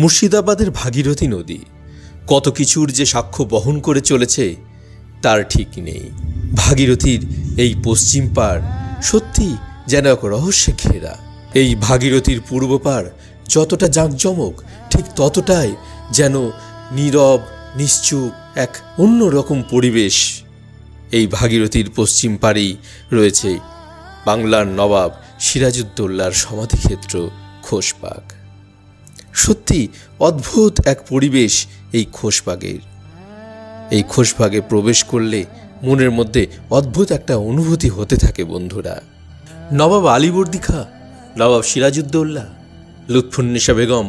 মুর্শিদাবাদের ভাগীরথী নদী কত কিছুর যে সাক্ষ্য বহন করে চলেছে তার ঠিক নেই ভাগীরথীর এই পশ্চিম পার সত্যি যেন এক রহস্যে ঘেরা এই ভাগীরথীর পূর্ব পাড় যতটা জাঁকজমক ঠিক ততটাই যেন নীরব নিশ্চুপ এক অন্য রকম পরিবেশ এই ভাগীরথীর পশ্চিম পাড়েই রয়েছে বাংলার নবাব সিরাজউদ্দৌল্লার সমাধিক্ষেত্র খোশবাগ সত্যি অদ্ভুত এক পরিবেশ এই খোশবাগের এই খোশবাগে প্রবেশ করলে মনের মধ্যে অদ্ভুত একটা অনুভূতি হতে থাকে বন্ধুরা নবাব আলিবর্দি খা নবাব সিরাজউদ্দৌল্লা লুৎফুন্নেশা বেগম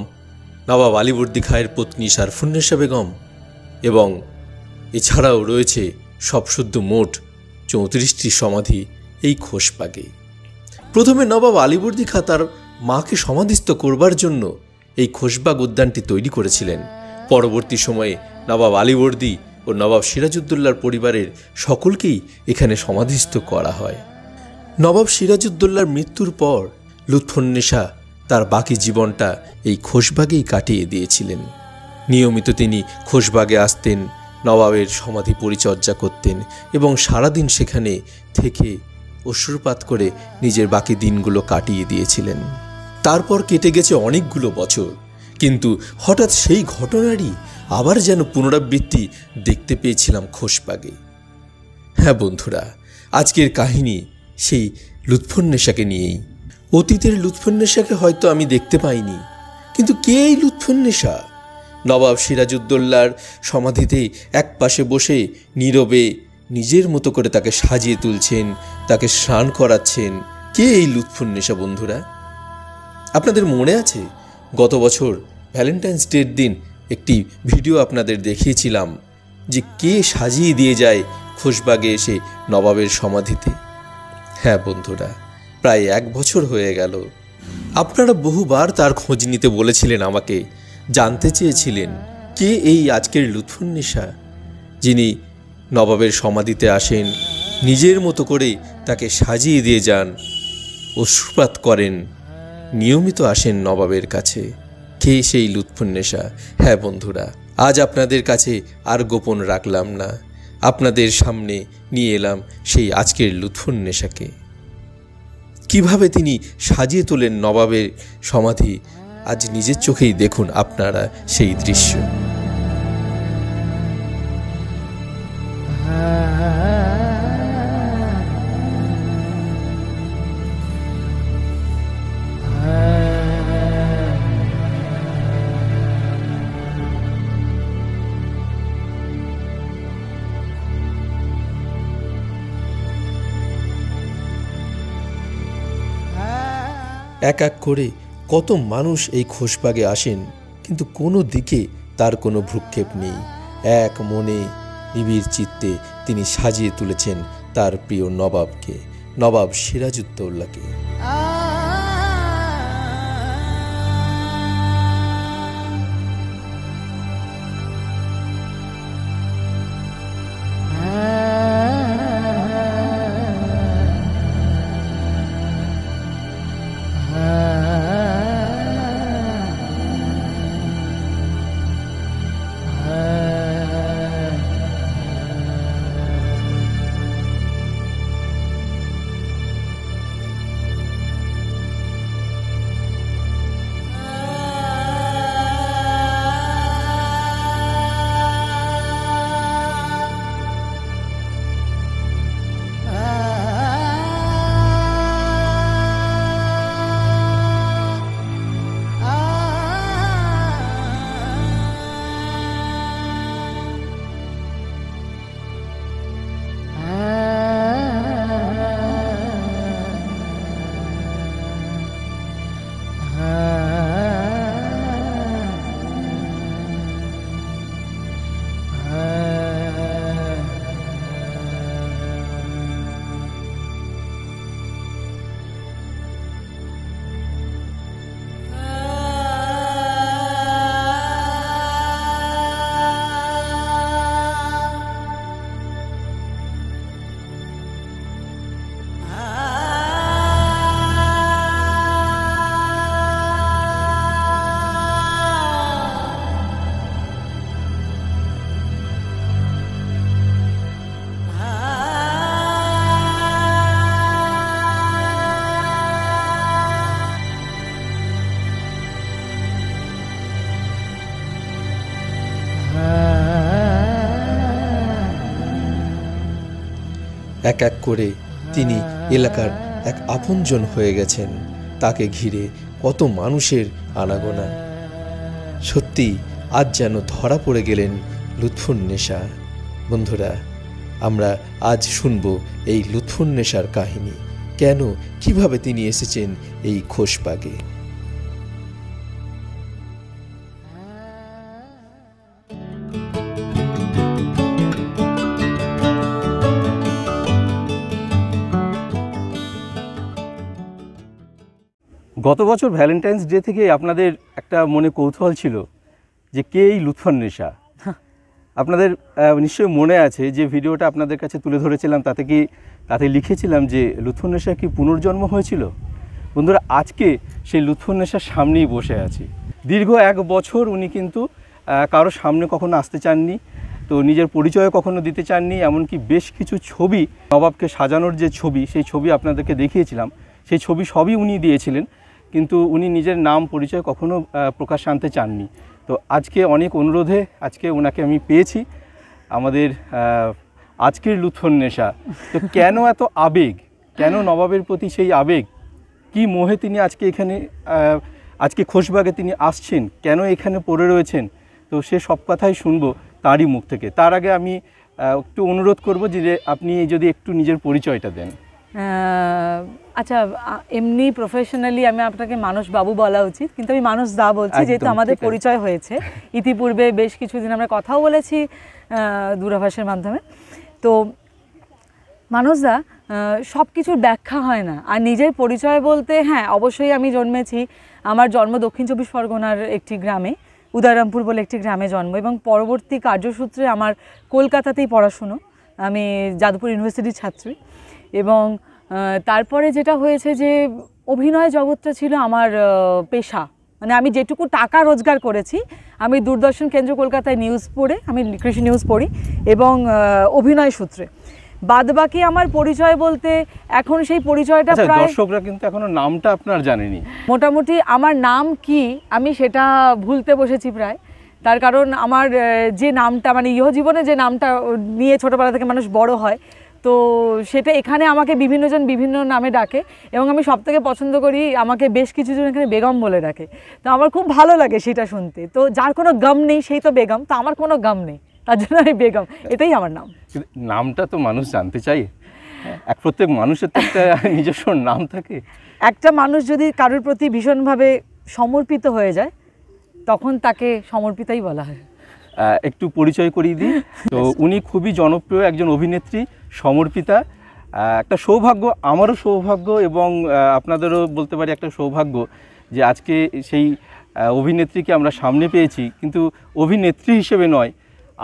নবাব আলিবর্দি খায়ের পত্নী সারফুন্নেশা বেগম এবং এছাড়াও রয়েছে সবশুদ্ধ মোট চৌত্রিশটি সমাধি এই খোশবাগে প্রথমে নবাব আলিবর্দি খা তার মাকে সমাধিস্থ করবার জন্য এই খোসবাগ উদ্যানটি তৈরি করেছিলেন পরবর্তী সময়ে নবাব আলীবর্দি ও নবাব সিরাজউদ্দৌলার পরিবারের সকলকেই এখানে সমাধিস্থ করা হয় নবাব সিরাজউদ্দৌলার মৃত্যুর পর লুৎফন্নেশা তার বাকি জীবনটা এই খোসবাগেই কাটিয়ে দিয়েছিলেন নিয়মিত তিনি খোসবাগে আসতেন নবাবের সমাধি পরিচর্যা করতেন এবং সারাদিন সেখানে থেকে অশ্রুপাত করে নিজের বাকি দিনগুলো কাটিয়ে দিয়েছিলেন তারপর কেটে গেছে অনেকগুলো বছর কিন্তু হঠাৎ সেই ঘটনারই আবার যেন পুনরাবৃত্তি দেখতে পেয়েছিলাম খোশবাগে হ্যাঁ বন্ধুরা আজকের কাহিনী সেই লুৎফন্নেশাকে নিয়েই অতীতের লুৎফন্নেশাকে হয়তো আমি দেখতে পাইনি কিন্তু কে এই লুৎফন্নেশা নবাব সিরাজুদ্দোল্লার সমাধিতে এক পাশে বসে নীরবে নিজের মতো করে তাকে সাজিয়ে তুলছেন তাকে স্নান করাচ্ছেন কে এই লুৎফুন্নেশা বন্ধুরা আপনাদের মনে আছে গত বছর ভ্যালেন্টাইন্স ডের দিন একটি ভিডিও আপনাদের দেখিয়েছিলাম যে কে সাজিয়ে দিয়ে যায় খোশবাগে এসে নবাবের সমাধিতে হ্যাঁ বন্ধুরা প্রায় এক বছর হয়ে গেল আপনারা বহুবার তার খোঁজ নিতে বলেছিলেন আমাকে জানতে চেয়েছিলেন কে এই আজকের লুৎফুন্নিসা যিনি নবাবের সমাধিতে আসেন নিজের মতো করে তাকে সাজিয়ে দিয়ে যান অশ্রুপাত করেন নিয়মিত আসেন নবাবের কাছে কে সেই লুৎফুন্নেশা হ্যাঁ বন্ধুরা আজ আপনাদের কাছে আর গোপন রাখলাম না আপনাদের সামনে নিয়ে এলাম সেই আজকের লুৎফুন্নেশাকে কিভাবে তিনি সাজিয়ে তোলেন নবাবের সমাধি আজ নিজের চোখেই দেখুন আপনারা সেই দৃশ্য হ্যাঁ, হ্যাঁ, এক এক করে কত মানুষ এই খোশবাগে আসেন কিন্তু কোনো দিকে তার কোনো ভ্রুক্ষেপ নেই এক মনে নিবিড় চিত্তে তিনি সাজিয়ে তুলেছেন তার প্রিয় নবাবকে নবাব সিরাজউদ্দৌল্লাকে এক এক করে তিনি এলাকার এক আপনজন হয়ে গেছেন তাকে ঘিরে কত মানুষের আনাগোনা সত্যি আজ যেন ধরা পড়ে গেলেন লুৎফুন নেশা বন্ধুরা আমরা আজ শুনব এই লুৎফুন নেশার কাহিনী কেন কিভাবে তিনি এসেছেন এই খোশবাগে গত বছর ভ্যালেন্টাইন্স ডে থেকে আপনাদের একটা মনে কৌতূহল ছিল যে কে এই লুৎফর নেশা আপনাদের নিশ্চয়ই মনে আছে যে ভিডিওটা আপনাদের কাছে তুলে ধরেছিলাম তাতে কি তাতে লিখেছিলাম যে লুৎফর নেশা কি পুনর্জন্ম হয়েছিল বন্ধুরা আজকে সেই লুৎফর নেশার সামনেই বসে আছি দীর্ঘ এক বছর উনি কিন্তু কারো সামনে কখনো আসতে চাননি তো নিজের পরিচয় কখনো দিতে চাননি এমনকি বেশ কিছু ছবি নবাবকে সাজানোর যে ছবি সেই ছবি আপনাদেরকে দেখিয়েছিলাম সেই ছবি সবই উনি দিয়েছিলেন কিন্তু উনি নিজের নাম পরিচয় কখনো প্রকাশ আনতে চাননি তো আজকে অনেক অনুরোধে আজকে ওনাকে আমি পেয়েছি আমাদের আজকের লুৎফর নেশা তো কেন এত আবেগ কেন নবাবের প্রতি সেই আবেগ কি মোহে তিনি আজকে এখানে আজকে খোশবাগে তিনি আসছেন কেন এখানে পড়ে রয়েছেন তো সে সব কথাই শুনবো তারই মুখ থেকে তার আগে আমি একটু অনুরোধ করব যে আপনি যদি একটু নিজের পরিচয়টা দেন আচ্ছা এমনি প্রফেশনালি আমি আপনাকে মানুষ বাবু বলা উচিত কিন্তু আমি মানুষ দা বলছি যেহেতু আমাদের পরিচয় হয়েছে ইতিপূর্বে বেশ কিছুদিন আমরা কথাও বলেছি দূরাভাষের মাধ্যমে তো মানুষদা সব কিছুর ব্যাখ্যা হয় না আর নিজের পরিচয় বলতে হ্যাঁ অবশ্যই আমি জন্মেছি আমার জন্ম দক্ষিণ চব্বিশ পরগনার একটি গ্রামে উদয়রামপুর বলে একটি গ্রামে জন্ম এবং পরবর্তী কার্যসূত্রে আমার কলকাতাতেই পড়াশুনো আমি যাদবপুর ইউনিভার্সিটির ছাত্রী এবং তারপরে যেটা হয়েছে যে অভিনয় জগৎটা ছিল আমার পেশা মানে আমি যেটুকু টাকা রোজগার করেছি আমি দূরদর্শন কেন্দ্র কলকাতায় নিউজ পড়ে আমি কৃষি নিউজ পড়ি এবং অভিনয় সূত্রে বাদবাকি আমার পরিচয় বলতে এখন সেই পরিচয়টা আচ্ছা, প্রায় দর্শকরা কিন্তু এখনো নামটা আপনার জানেনি মোটামুটি আমার নাম কি আমি সেটা ভুলতে বসেছি প্রায় তার কারণ আমার যে নামটা মানে ইহ জীবনে যে নামটা নিয়ে ছোটোবেলা থেকে মানুষ বড় হয় তো সেটা এখানে আমাকে বিভিন্নজন বিভিন্ন নামে ডাকে এবং আমি সব থেকে পছন্দ করি আমাকে বেশ কিছু জন এখানে বেগম বলে ডাকে তো আমার খুব ভালো লাগে সেটা শুনতে তো যার কোনো গম নেই সেই তো বেগম তো আমার কোনো গম নেই তার জন্য আমি বেগম এটাই আমার নাম নামটা তো মানুষ জানতে চাই এক প্রত্যেক মানুষের তো একটা নিজস্ব নাম থাকে একটা মানুষ যদি কারোর প্রতি ভীষণভাবে সমর্পিত হয়ে যায় তখন তাকে সমর্পিতাই বলা হয় একটু পরিচয় করিয়ে দিই তো উনি খুবই জনপ্রিয় একজন অভিনেত্রী সমর্পিতা একটা সৌভাগ্য আমারও সৌভাগ্য এবং আপনাদেরও বলতে পারি একটা সৌভাগ্য যে আজকে সেই অভিনেত্রীকে আমরা সামনে পেয়েছি কিন্তু অভিনেত্রী হিসেবে নয়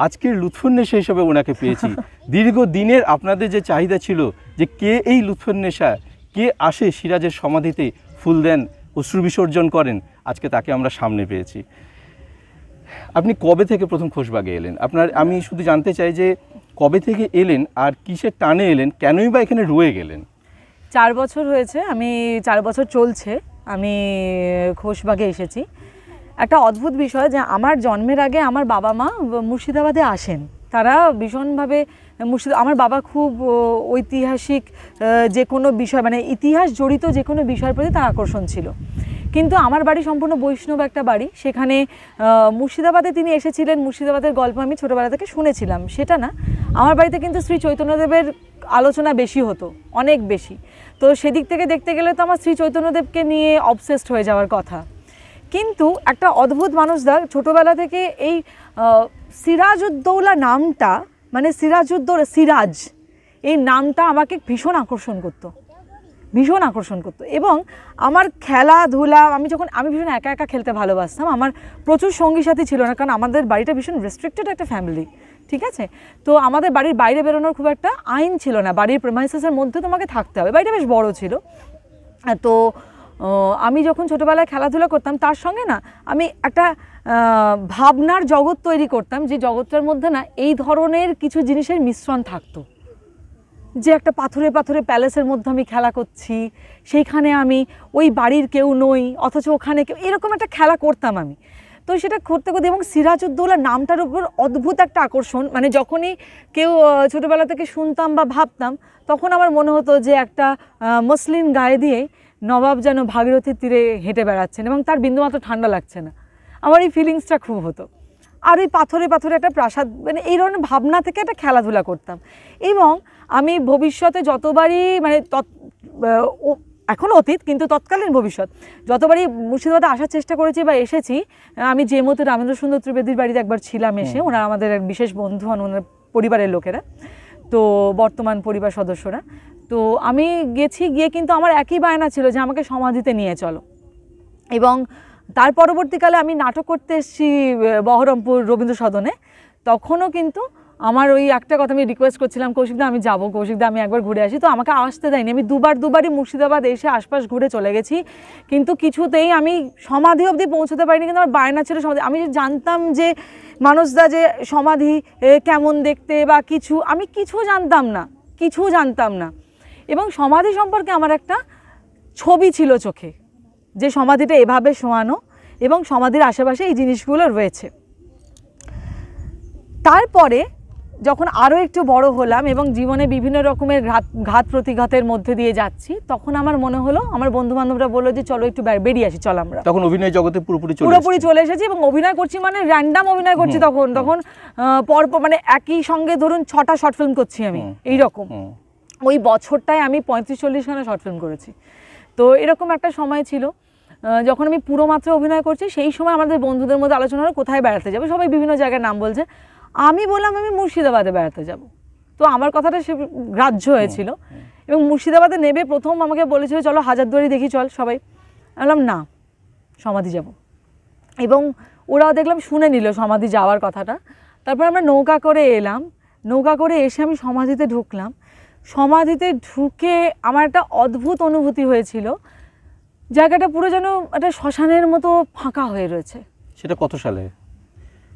আজকের লুৎফুন্নেশা হিসেবে ওনাকে পেয়েছি দীর্ঘ দিনের আপনাদের যে চাহিদা ছিল যে কে এই লুৎফুন্নেশা কে আসে সিরাজের সমাধিতে ফুল দেন অশ্রু বিসর্জন করেন আজকে তাকে আমরা সামনে পেয়েছি আপনি কবে থেকে প্রথম খোশবাগে এলেন আপনার আমি হ্যাঁ। শুধু জানতে চাই যে কবে থেকে এলেন আর কিসের টানে এলেন কেনই বা এখানে রয়ে গেলেন চার বছর হয়েছে আমি চার বছর চলছে আমি খোশবাগে এসেছি একটা অদ্ভুত বিষয় যে আমার জন্মের আগে আমার বাবা মা মুর্শিদাবাদে আসেন তারা ভীষণভাবে মুর্শিদ আমার বাবা খুব ঐতিহাসিক যে কোনো বিষয় মানে ইতিহাস জড়িত যে কোনো বিষয়ের প্রতি তার আকর্ষণ ছিল কিন্তু আমার বাড়ি সম্পূর্ণ বৈষ্ণব একটা বাড়ি সেখানে মুর্শিদাবাদে তিনি এসেছিলেন মুর্শিদাবাদের গল্প আমি ছোটোবেলা থেকে শুনেছিলাম সেটা না আমার বাড়িতে কিন্তু শ্রী চৈতন্যদেবের আলোচনা বেশি হতো অনেক বেশি তো সেদিক থেকে দেখতে গেলে তো আমার শ্রী চৈতন্যদেবকে নিয়ে অবসেসড হয়ে যাওয়ার কথা কিন্তু একটা অদ্ভুত দা ছোটোবেলা থেকে এই সিরাজউদ্দৌলা নামটা মানে সিরাজউদ্দৌলা সিরাজ এই নামটা আমাকে ভীষণ আকর্ষণ করতো ভীষণ আকর্ষণ করতো এবং আমার খেলাধুলা আমি যখন আমি ভীষণ একা একা খেলতে ভালোবাসতাম আমার প্রচুর সঙ্গী সাথী ছিল না কারণ আমাদের বাড়িটা ভীষণ রেস্ট্রিক্টেড একটা ফ্যামিলি ঠিক আছে তো আমাদের বাড়ির বাইরে বেরোনোর খুব একটা আইন ছিল না বাড়ির প্রেমাইসেসের মধ্যে তোমাকে থাকতে হবে বাড়িটা বেশ বড় ছিল তো আমি যখন ছোটোবেলায় খেলাধুলা করতাম তার সঙ্গে না আমি একটা ভাবনার জগৎ তৈরি করতাম যে জগৎটার মধ্যে না এই ধরনের কিছু জিনিসের মিশ্রণ থাকতো যে একটা পাথরে পাথরে প্যালেসের মধ্যে আমি খেলা করছি সেইখানে আমি ওই বাড়ির কেউ নই অথচ ওখানে কেউ এরকম একটা খেলা করতাম আমি তো সেটা করতে করতে এবং সিরাজউদ্দৌলা নামটার উপর অদ্ভুত একটা আকর্ষণ মানে যখনই কেউ ছোটোবেলা থেকে শুনতাম বা ভাবতাম তখন আমার মনে হতো যে একটা মুসলিম গায়ে দিয়ে নবাব যেন ভাগীরথীর তীরে হেঁটে বেড়াচ্ছেন এবং তার বিন্দুমাত্র ঠান্ডা লাগছে না আমার এই ফিলিংসটা খুব হতো আর ওই পাথরে পাথরে একটা প্রাসাদ মানে এই ধরনের ভাবনা থেকে একটা খেলাধুলা করতাম এবং আমি ভবিষ্যতে যতবারই মানে এখন অতীত কিন্তু তৎকালীন ভবিষ্যৎ যতবারই মুর্শিদাবাদে আসার চেষ্টা করেছি বা এসেছি আমি যে মতো রামেন্দ্র সুন্দর ত্রিবেদীর বাড়িতে একবার ছিলাম এসে ওনারা আমাদের এক বিশেষ বন্ধু হন মানে ওনার পরিবারের লোকেরা তো বর্তমান পরিবার সদস্যরা তো আমি গেছি গিয়ে কিন্তু আমার একই বায়না ছিল যে আমাকে সমাধিতে নিয়ে চলো এবং তার পরবর্তীকালে আমি নাটক করতে এসেছি বহরমপুর রবীন্দ্র সদনে তখনও কিন্তু আমার ওই একটা কথা আমি রিকোয়েস্ট করছিলাম কৌশিকদা আমি যাবো কৌশিকদা আমি একবার ঘুরে আসি তো আমাকে আসতে দেয়নি আমি দুবার দুবারই মুর্শিদাবাদ এসে আশপাশ ঘুরে চলে গেছি কিন্তু কিছুতেই আমি সমাধি অবধি পৌঁছতে পারিনি কিন্তু আমার বায়না ছিল সমাধি আমি জানতাম যে মানুষদা যে সমাধি কেমন দেখতে বা কিছু আমি কিছু জানতাম না কিছু জানতাম না এবং সমাধি সম্পর্কে আমার একটা ছবি ছিল চোখে যে সমাধিটা এভাবে শোয়ানো এবং সমাধির আশেপাশে এই জিনিসগুলো রয়েছে তারপরে যখন আরও একটু বড় হলাম এবং জীবনে বিভিন্ন রকমের ঘাত ঘাত প্রতিঘাতের মধ্যে দিয়ে যাচ্ছি তখন আমার মনে হলো আমার বন্ধু বান্ধবরা বললো যে চলো একটু বেরিয়ে আসি চল আমরা তখন অভিনয় জগতে পুরোপুরি পুরোপুরি চলে এসেছি এবং অভিনয় করছি মানে র্যান্ডাম অভিনয় করছি তখন তখন পর মানে একই সঙ্গে ধরুন ছটা শর্ট ফিল্ম করছি আমি এই রকম ওই বছরটায় আমি পঁয়ত্রিশ চল্লিশ খানা শর্ট ফিল্ম করেছি তো এরকম একটা সময় ছিল যখন আমি পুরো মাত্রা অভিনয় করছি সেই সময় আমাদের বন্ধুদের মধ্যে আলোচনা হলো কোথায় বেড়াতে যাবে সবাই বিভিন্ন জায়গার নাম বলছে আমি বললাম আমি মুর্শিদাবাদে বেড়াতে যাব তো আমার কথাটা সে গ্রাহ্য হয়েছিল এবং মুর্শিদাবাদে নেবে প্রথম আমাকে বলেছিল চলো হাজারদুয়ারি দেখি চল সবাই বললাম না সমাধি যাব এবং ওরাও দেখলাম শুনে নিল সমাধি যাওয়ার কথাটা তারপর আমরা নৌকা করে এলাম নৌকা করে এসে আমি সমাধিতে ঢুকলাম সমাধিতে ঢুকে আমার একটা অদ্ভুত অনুভূতি হয়েছিল জায়গাটা পুরো যেন একটা শ্মশানের মতো ফাঁকা হয়ে রয়েছে সেটা কত সালে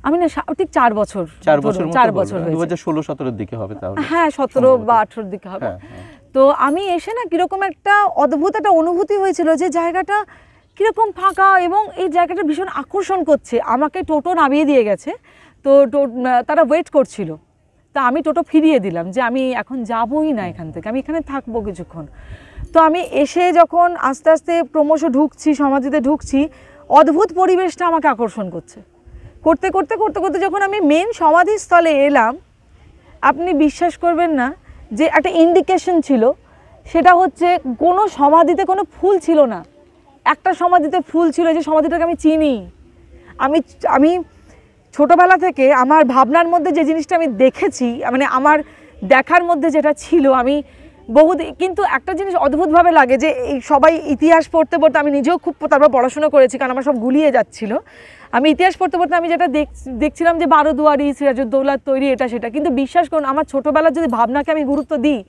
আমি না ঠিক চার বছর চার বছর চার বছর দু হাজার ষোলো সতেরোর দিকে হবে তাহলে হ্যাঁ সতেরো বা আঠেরোর দিকে হবে হ্যাঁ, হ্যাঁ। তো আমি এসে না কীরকম একটা অদ্ভুত একটা অনুভূতি হয়েছিল যে জায়গাটা কীরকম ফাঁকা এবং এই জায়গাটা ভীষণ আকর্ষণ করছে আমাকে টোটো নামিয়ে দিয়ে গেছে তো তারা ওয়েট করছিল তা আমি টোটো ফিরিয়ে দিলাম যে আমি এখন যাবই না এখান থেকে আমি এখানে থাকবো কিছুক্ষণ তো আমি এসে যখন আস্তে আস্তে ক্রমশ ঢুকছি সমাধিতে ঢুকছি অদ্ভুত পরিবেশটা আমাকে আকর্ষণ করছে করতে করতে করতে করতে যখন আমি মেন সমাধিস্থলে এলাম আপনি বিশ্বাস করবেন না যে একটা ইন্ডিকেশন ছিল সেটা হচ্ছে কোনো সমাধিতে কোনো ফুল ছিল না একটা সমাধিতে ফুল ছিল যে সমাধিটাকে আমি চিনি আমি আমি ছোটোবেলা থেকে আমার ভাবনার মধ্যে যে জিনিসটা আমি দেখেছি মানে আমার দেখার মধ্যে যেটা ছিল আমি বহু কিন্তু একটা জিনিস অদ্ভুতভাবে লাগে যে এই সবাই ইতিহাস পড়তে পড়তে আমি নিজেও খুব তারপর পড়াশুনো করেছি কারণ আমার সব গুলিয়ে যাচ্ছিলো আমি ইতিহাস পড়তে পড়তে আমি যেটা দেখছিলাম যে বারোদুয়ারি সিরাজউদ্দৌলার তৈরি এটা সেটা কিন্তু বিশ্বাস করুন আমার ছোটোবেলার যদি ভাবনাকে আমি গুরুত্ব দিই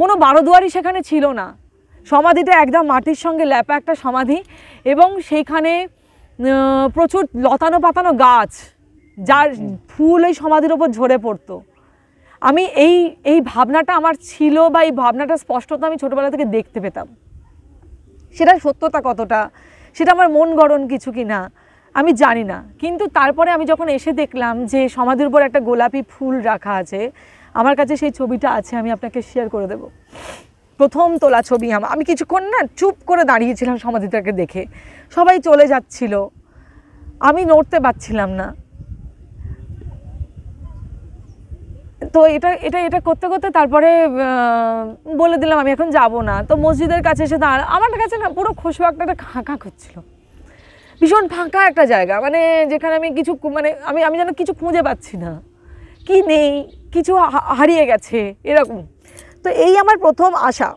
কোনো বারোদুয়ারি সেখানে ছিল না সমাধিটা একদম মাটির সঙ্গে ল্যাপা একটা সমাধি এবং সেইখানে প্রচুর লতানো পাতানো গাছ যার ফুল ওই সমাধির ওপর ঝরে পড়তো আমি এই এই ভাবনাটা আমার ছিল বা এই ভাবনাটা স্পষ্টত আমি ছোটোবেলা থেকে দেখতে পেতাম সেটা সত্যতা কতটা সেটা আমার মন গড়ন কিছু কি না আমি জানি না কিন্তু তারপরে আমি যখন এসে দেখলাম যে সমাধির উপর একটা গোলাপি ফুল রাখা আছে আমার কাছে সেই ছবিটা আছে আমি আপনাকে শেয়ার করে দেব প্রথম তোলা ছবি আমার আমি কিছুক্ষণ না চুপ করে দাঁড়িয়েছিলাম সমাধিটাকে দেখে সবাই চলে যাচ্ছিল আমি নড়তে পারছিলাম না তো এটা এটা এটা করতে করতে তারপরে বলে দিলাম আমি এখন যাব না তো মসজিদের কাছে এসে দাঁড়া আমার কাছে না পুরো খোসবাকটা একটা খাঁকা করছিল ভীষণ ফাঁকা একটা জায়গা মানে যেখানে আমি কিছু মানে আমি আমি যেন কিছু খুঁজে পাচ্ছি না কি নেই কিছু হারিয়ে গেছে এরকম তো এই আমার প্রথম আশা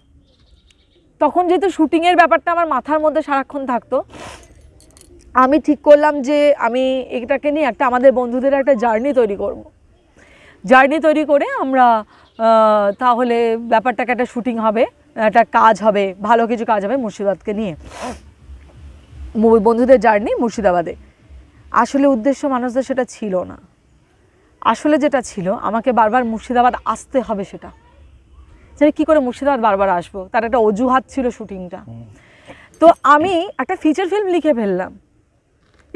তখন যেহেতু শুটিংয়ের ব্যাপারটা আমার মাথার মধ্যে সারাক্ষণ থাকতো আমি ঠিক করলাম যে আমি এটাকে নিয়ে একটা আমাদের বন্ধুদের একটা জার্নি তৈরি করব। জার্নি তৈরি করে আমরা তাহলে ব্যাপারটাকে একটা শুটিং হবে একটা কাজ হবে ভালো কিছু কাজ হবে মুর্শিদাবাদকে নিয়ে বন্ধুদের জার্নি মুর্শিদাবাদে আসলে উদ্দেশ্য মানুষদের সেটা ছিল না আসলে যেটা ছিল আমাকে বারবার মুর্শিদাবাদ আসতে হবে সেটা যে কী করে মুর্শিদাবাদ বারবার আসবো তার একটা অজুহাত ছিল শুটিংটা তো আমি একটা ফিচার ফিল্ম লিখে ফেললাম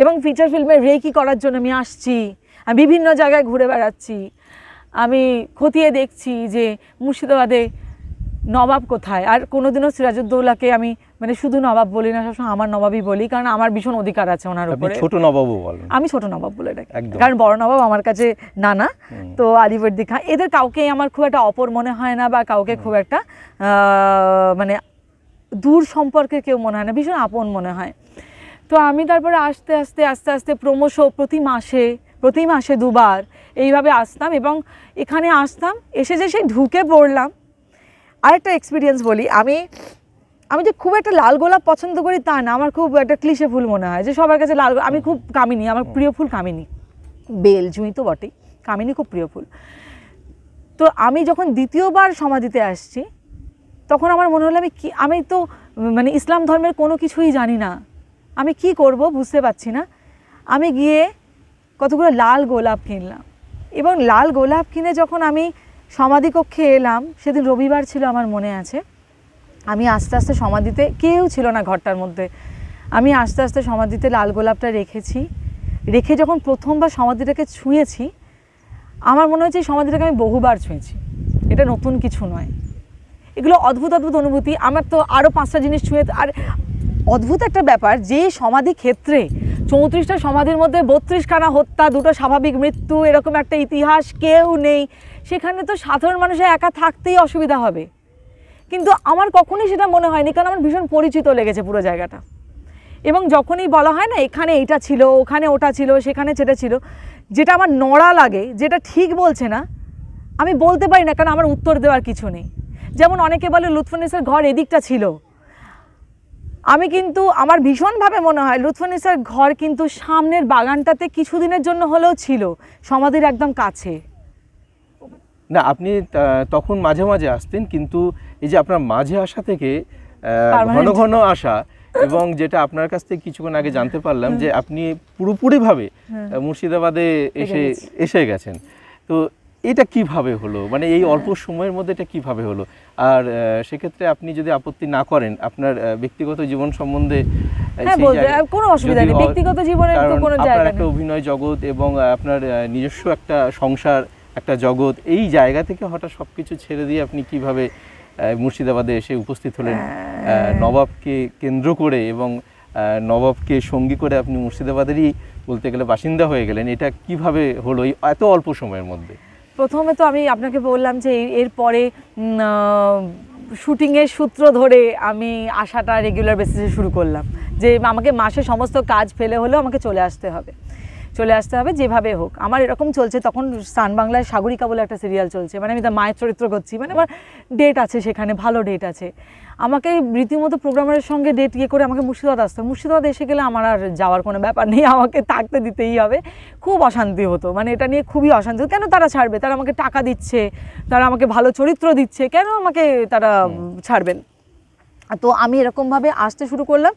এবং ফিচার ফিল্মে রেকি করার জন্য আমি আসছি আমি বিভিন্ন জায়গায় ঘুরে বেড়াচ্ছি আমি খতিয়ে দেখছি যে মুর্শিদাবাদে নবাব কোথায় আর কোনোদিনও সিরাজউদ্দৌলাকে আমি মানে শুধু নবাব বলি না সবসময় আমার নবাবই বলি কারণ আমার ভীষণ অধিকার আছে ওনার উপরে ছোট নবাবও বলেন আমি ছোট নবাব বলে ডাকি কারণ বড় নবাব আমার কাছে নানা তো আলিবর্দি খান এদের কাউকে আমার খুব একটা অপর মনে হয় না বা কাউকে খুব একটা মানে দূর সম্পর্কে কেউ মনে হয় না ভীষণ আপন মনে হয় তো আমি তারপরে আস্তে আস্তে আস্তে আস্তে ক্রমশ প্রতি মাসে প্রতি মাসে দুবার এইভাবে আসতাম এবং এখানে আসতাম এসে যে সেই ঢুকে পড়লাম আরেকটা এক্সপিরিয়েন্স বলি আমি আমি যে খুব একটা লাল গোলাপ পছন্দ করি তা না আমার খুব একটা ক্লিশে ফুল মনে হয় যে সবার কাছে লাল আমি খুব কামিনি আমার প্রিয় ফুল কামিনি বেল জুঁই তো বটেই কামিনি খুব প্রিয় ফুল তো আমি যখন দ্বিতীয়বার সমাধিতে আসছি তখন আমার মনে হলো আমি কি আমি তো মানে ইসলাম ধর্মের কোনো কিছুই জানি না আমি কি করব বুঝতে পারছি না আমি গিয়ে কতগুলো লাল গোলাপ কিনলাম এবং লাল গোলাপ কিনে যখন আমি সমাধিকক্ষে এলাম সেদিন রবিবার ছিল আমার মনে আছে আমি আস্তে আস্তে সমাধিতে কেউ ছিল না ঘরটার মধ্যে আমি আস্তে আস্তে সমাধিতে লাল গোলাপটা রেখেছি রেখে যখন প্রথমবার সমাধিটাকে ছুঁয়েছি আমার মনে হয়েছে এই সমাধিটাকে আমি বহুবার ছুঁয়েছি এটা নতুন কিছু নয় এগুলো অদ্ভুত অদ্ভুত অনুভূতি আমার তো আরও পাঁচটা জিনিস ছুঁয়ে আর অদ্ভুত একটা ব্যাপার যে সমাধি ক্ষেত্রে চৌত্রিশটা সমাধির মধ্যে বত্রিশখানা হত্যা দুটো স্বাভাবিক মৃত্যু এরকম একটা ইতিহাস কেউ নেই সেখানে তো সাধারণ মানুষের একা থাকতেই অসুবিধা হবে কিন্তু আমার কখনই সেটা মনে হয়নি কারণ আমার ভীষণ পরিচিত লেগেছে পুরো জায়গাটা এবং যখনই বলা হয় না এখানে এটা ছিল ওখানে ওটা ছিল সেখানে সেটা ছিল যেটা আমার নড়া লাগে যেটা ঠিক বলছে না আমি বলতে পারি না কারণ আমার উত্তর দেওয়ার কিছু নেই যেমন অনেকে বলে লুৎফুনিসের ঘর এদিকটা ছিল আমি কিন্তু আমার ভীষণভাবে মনে হয় লুৎফুনিসার ঘর কিন্তু সামনের বাগানটাতে কিছুদিনের জন্য হলেও ছিল সমাধির একদম কাছে না আপনি তখন মাঝে মাঝে আসতেন কিন্তু এই যে আপনার মাঝে আসা থেকে ঘন ঘন আসা এবং যেটা আপনার কাছ থেকে কিছুক্ষণ আগে জানতে পারলাম যে আপনি পুরোপুরিভাবে মুর্শিদাবাদে এসে এসে গেছেন তো এটা কিভাবে হলো মানে এই অল্প সময়ের মধ্যে এটা কিভাবে হলো আর সেক্ষেত্রে আপনি যদি আপত্তি না করেন আপনার ব্যক্তিগত জীবন সম্বন্ধে হ্যাঁ, কোনো অসুবিধা নেই ব্যক্তিগত জীবনের আপনার একটা অভিনয় জগৎ এবং আপনার নিজস্ব একটা সংসার একটা জগৎ এই জায়গা থেকে হঠাৎ সব কিছু ছেড়ে দিয়ে আপনি কিভাবে মুর্শিদাবাদে এসে উপস্থিত হলেন হ্যাঁ। নবাবকে কেন্দ্র করে এবং নবাবকে সঙ্গী করে আপনি মুর্শিদাবাদেরই বলতে গেলে বাসিন্দা হয়ে গেলেন এটা কিভাবে হলো এত অল্প সময়ের মধ্যে প্রথমে তো আমি আপনাকে বললাম যে এরপরে শুটিংয়ের সূত্র ধরে আমি আসাটা রেগুলার বেসিসে শুরু করলাম যে আমাকে মাসে সমস্ত কাজ ফেলে হলেও আমাকে চলে আসতে হবে চলে আসতে হবে যেভাবে হোক আমার এরকম চলছে তখন সান বাংলায় সাগরিকা বলে একটা সিরিয়াল চলছে মানে আমি তার মায়ের চরিত্র করছি মানে আমার ডেট আছে সেখানে ভালো ডেট আছে আমাকে রীতিমতো প্রোগ্রামের সঙ্গে ডেট ইয়ে করে আমাকে মুর্শিদাবাদ আসতো মুর্শিদাবাদ এসে গেলে আমার আর যাওয়ার কোনো ব্যাপার নেই আমাকে থাকতে দিতেই হবে খুব অশান্তি হতো মানে এটা নিয়ে খুবই অশান্তি কেন তারা ছাড়বে তারা আমাকে টাকা দিচ্ছে তারা আমাকে ভালো চরিত্র দিচ্ছে কেন আমাকে তারা ছাড়বেন তো আমি এরকমভাবে আসতে শুরু করলাম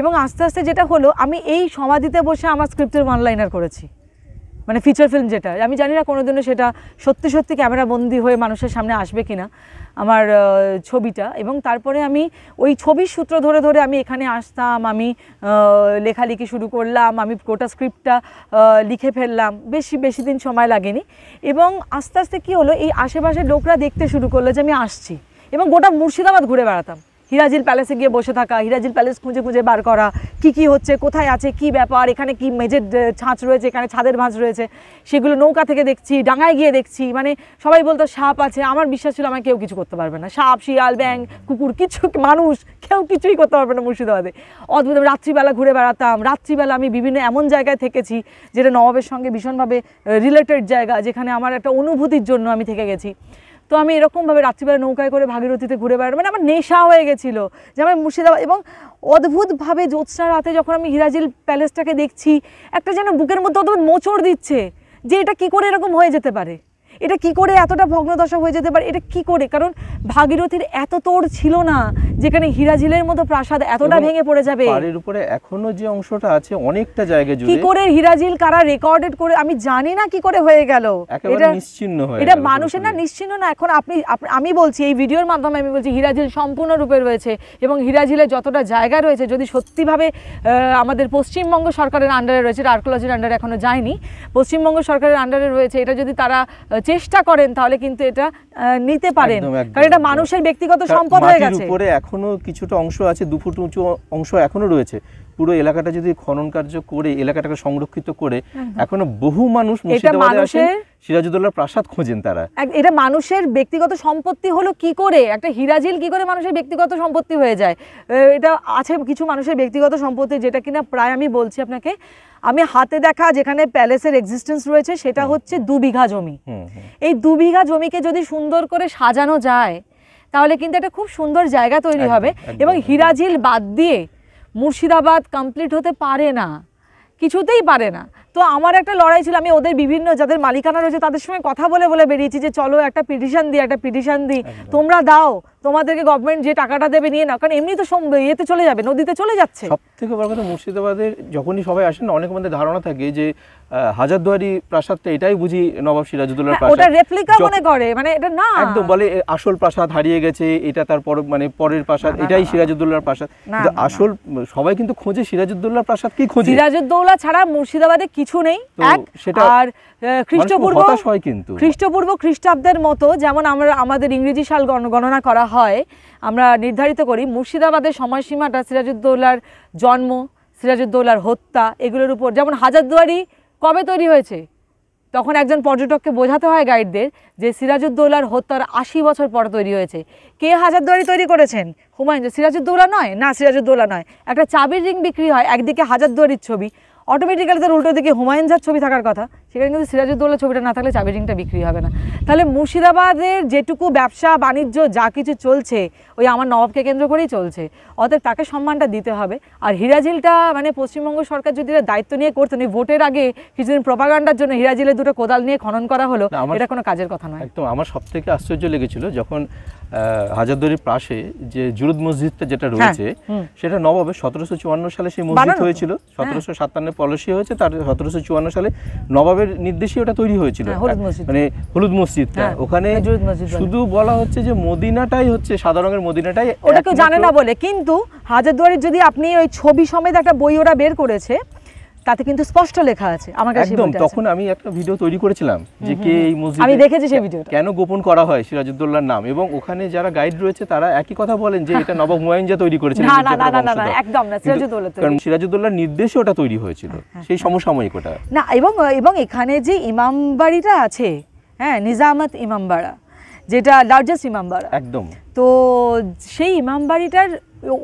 এবং আস্তে আস্তে যেটা হলো আমি এই সমাধিতে বসে আমার স্ক্রিপ্টের ওয়ানলাইনার করেছি মানে ফিচার ফিল্ম যেটা আমি জানি না কোনোদিনও সেটা সত্যি সত্যি ক্যামেরা বন্দী হয়ে মানুষের সামনে আসবে কিনা আমার ছবিটা এবং তারপরে আমি ওই ছবির সূত্র ধরে ধরে আমি এখানে আসতাম আমি লেখালেখি শুরু করলাম আমি গোটা স্ক্রিপ্টটা লিখে ফেললাম বেশি বেশি দিন সময় লাগেনি এবং আস্তে আস্তে কী হলো এই আশেপাশের লোকরা দেখতে শুরু করলো যে আমি আসছি এবং গোটা মুর্শিদাবাদ ঘুরে বেড়াতাম হিরাজিল প্যালেসে গিয়ে বসে থাকা হিরাজিল প্যালেস খুঁজে খুঁজে বার করা কি কি হচ্ছে কোথায় আছে কি ব্যাপার এখানে কি মেঝের ছাঁচ রয়েছে এখানে ছাদের ভাঁজ রয়েছে সেগুলো নৌকা থেকে দেখছি ডাঙায় গিয়ে দেখছি মানে সবাই বলতো সাপ আছে আমার বিশ্বাস ছিল আমাকে কেউ কিছু করতে পারবে না সাপ শিয়াল ব্যাং কুকুর কিছু মানুষ কেউ কিছুই করতে পারবে না মুর্শিদাবাদে অদ্ভুত রাত্রিবেলা ঘুরে বেড়াতাম রাত্রিবেলা আমি বিভিন্ন এমন জায়গায় থেকেছি যেটা নবাবের সঙ্গে ভীষণভাবে রিলেটেড জায়গা যেখানে আমার একটা অনুভূতির জন্য আমি থেকে গেছি তো আমি এরকমভাবে রাত্রিবেলা নৌকায় করে ভাগীরথীতে ঘুরে বেড়ানো মানে আমার নেশা হয়ে গেছিল যে আমি মুর্শিদাবাদ এবং অদ্ভুতভাবে জ্যোৎস্না রাতে যখন আমি হিরাজিল প্যালেসটাকে দেখছি একটা যেন বুকের মধ্যে অদ্ভুত মোচড় দিচ্ছে যে এটা কি করে এরকম হয়ে যেতে পারে এটা কি করে এতটা ভগ্নদশা হয়ে যেতে পারে এটা কি করে কারণ ভাগীরথীর এত তোর ছিল না যেখানে হীরাঝিলের মতো প্রাসাদ এতটা ভেঙে পড়ে যাবে পাড়ের উপরে এখনো যে অংশটা আছে অনেকটা জায়গা জুড়ে কি করে হীরাঝিল কারা রেকর্ডেড করে আমি জানি না কি করে হয়ে গেল এটা নিশ্চিন্ন হয়ে এটা মানুষের না নিশ্চিন্ন না এখন আপনি আমি বলছি এই ভিডিওর মাধ্যমে আমি বলছি হীরাঝিল রূপে রয়েছে এবং হীরাঝিলে যতটা জায়গা রয়েছে যদি সত্যিভাবে আমাদের পশ্চিমবঙ্গ সরকারের আন্ডারে রয়েছে আর্কোলজির আন্ডারে এখনো যায়নি পশ্চিমবঙ্গ সরকারের আন্ডারে রয়েছে এটা যদি তারা চেষ্টা করেন তাহলে কিন্তু এটা নিতে পারেন কারণ এটা মানুষের ব্যক্তিগত সম্পদ হয়ে গেছে উপরে এখনো কিছুটা অংশ আছে দু ফুট উঁচু অংশ এখনো রয়েছে পুরো এলাকাটা যদি খনন কার্য করে এলাকাটাকে সংরক্ষিত করে এখনো বহু মানুষ মুর্শিদাবাদে সিরাজউদ্দৌলার প্রাসাদ খোঁজেন তারা এটা মানুষের ব্যক্তিগত সম্পত্তি হলো কি করে একটা হিরাজিল কি করে মানুষের ব্যক্তিগত সম্পত্তি হয়ে যায় এটা আছে কিছু মানুষের ব্যক্তিগত সম্পত্তি যেটা কিনা প্রায় আমি বলছি আপনাকে আমি হাতে দেখা যেখানে প্যালেসের এক্সিস্টেন্স রয়েছে সেটা হচ্ছে দু বিঘা জমি এই দু বিঘা জমিকে যদি সুন্দর করে সাজানো যায় তাহলে কিন্তু একটা খুব সুন্দর জায়গা তৈরি হবে এবং হিরাজিল বাদ দিয়ে মুর্শিদাবাদ কমপ্লিট হতে পারে না কিছুতেই পারে না তো আমার একটা লড়াই ছিল আমি ওদের বিভিন্ন যাদের মালিকানা রয়েছে তাদের সঙ্গে কথা বলে বলে বেরিয়েছি যে চলো একটা পিটিশন দিই একটা পিটিশন দিই তোমরা দাও তোমাদেরকে গভর্নমেন্ট যে টাকাটা দেবে নিয়ে নাও কারণ এমনি তো ইয়েতে চলে যাবে নদীতে চলে যাচ্ছে সব থেকে বড় কথা মুর্শিদাবাদের যখনই সবাই আসেন অনেক মধ্যে ধারণা থাকে যে হাজারদুয়ারি প্রাসাদটা এটাই বুঝি নবাব সিরাজউদ্দৌলার হ্যাঁ, প্রাসাদ ওটা রেপ্লিকা মনে করে মানে এটা না একদম বলে আসল প্রাসাদ হারিয়ে গেছে এটা তার পর মানে পরের প্রাসাদ এটাই সিরাজউদ্দৌলার প্রাসাদ আসল সবাই কিন্তু খোঁজে সিরাজউদ্দৌলার প্রাসাদ কি খোঁজে সিরাজউদ্দৌলা ছাড়া মুর্শিদাবাদে কি কিছু নেই আর মানে খ্রিস্টপূর্ব কিন্তু খ্রিস্টপূর্ব খ্রিস্টাব্দের মতো যেমন আমরা আমাদের ইংরেজি সাল গণনা করা হয় আমরা নির্ধারিত করি মুর্শিদাবাদের সময়সীমাটা সিরাজুদ্দৌলার জন্ম সিরাজউদ্দৌলার হত্যা এগুলোর উপর যেমন হাজারদুয়ারি কবে তৈরি হয়েছে তখন একজন পর্যটককে বোঝাতে হয় গাইডদের যে সিরাজউদ্দৌলার হত্যার আশি বছর পর তৈরি হয়েছে কে হাজারদুয়ারি তৈরি করেছেন হুমায়ুন সিরাজউদ্দৌলা নয় না সিরাজুদ্দৌলা নয় একটা চাবির রিং বিক্রি হয় একদিকে হাজারদুয়ারির ছবি অটোমেটিক্যালি তার উল্টো দিকে হুমায়ুন যার ছবি থাকার কথা সেখানে কিন্তু সিরাজুদ্দৌলা ছবিটা না থাকলে চাবি রিংটা বিক্রি হবে না তাহলে মুর্শিদাবাদের যেটুকু ব্যবসা বাণিজ্য যা কিছু চলছে ওই আমার নবাবকে কেন্দ্র করেই চলছে অতএব তাকে সম্মানটা দিতে হবে আর হিরাজিলটা মানে পশ্চিমবঙ্গ সরকার যদি দায়িত্ব নিয়ে করতেন মানে এই ভোটের আগে কিছুদিন প্রপাগান্ডার জন্য হিরাজিলের দুটো কোদাল নিয়ে খনন করা হলো এটা কোনো কাজের কথা নয় একদম আমার সব থেকে আশ্চর্য লেগেছিল যখন হাজারদুয়ারির পাশে যে জুরুদ মসজিদটা যেটা হ্যাঁ, রয়েছে সেটা নবাবের সতেরোশো সালে সেই মসজিদ হয়েছিল হ্যাঁ। সতেরোশো সাতান্ন পলসি হয়েছে তার সতেরোশো সালে নবাবের ইসলামের নির্দেশে ওটা তৈরি হয়েছিল হ্যাঁ, মানে হলুদ মসজিদটা হ্যাঁ, ওখানে হ্যাঁ, শুধু বলা হচ্ছে যে মদিনাটাই হচ্ছে সাদা রঙের মদিনাটাই ওটা কেউ জানে না বলে কিন্তু হাজারদুয়ারির যদি আপনি ওই ছবি সমেত একটা বই ওরা বের করেছে তাতে কিন্তু স্পষ্ট লেখা আছে আমার কাছে একদম তখন আমি একটা ভিডিও তৈরি করেছিলাম যে কে এই মসজিদ আমি দেখেছি সেই ভিডিওটা কেন গোপন করা হয় সিরাজউদ্দৌলার নাম এবং ওখানে যারা গাইড রয়েছে তারা একই কথা বলেন যে এটা নবাব হুমায়ুন যা তৈরি করেছিলেন না না না না না একদম না সিরাজউদ্দৌলা কারণ সিরাজউদ্দৌলার নির্দেশে ওটা তৈরি হয়েছিল হ্যাঁ, হ্যাঁ। সেই সমসাময়িক ওটা না এবং এবং এখানে যে ইমাম বাড়িটা আছে হ্যাঁ নিজামত ইমামবাড়া যেটা লার্জেস্ট ইমামবাড়া একদম তো সেই ইমাম বাড়িটার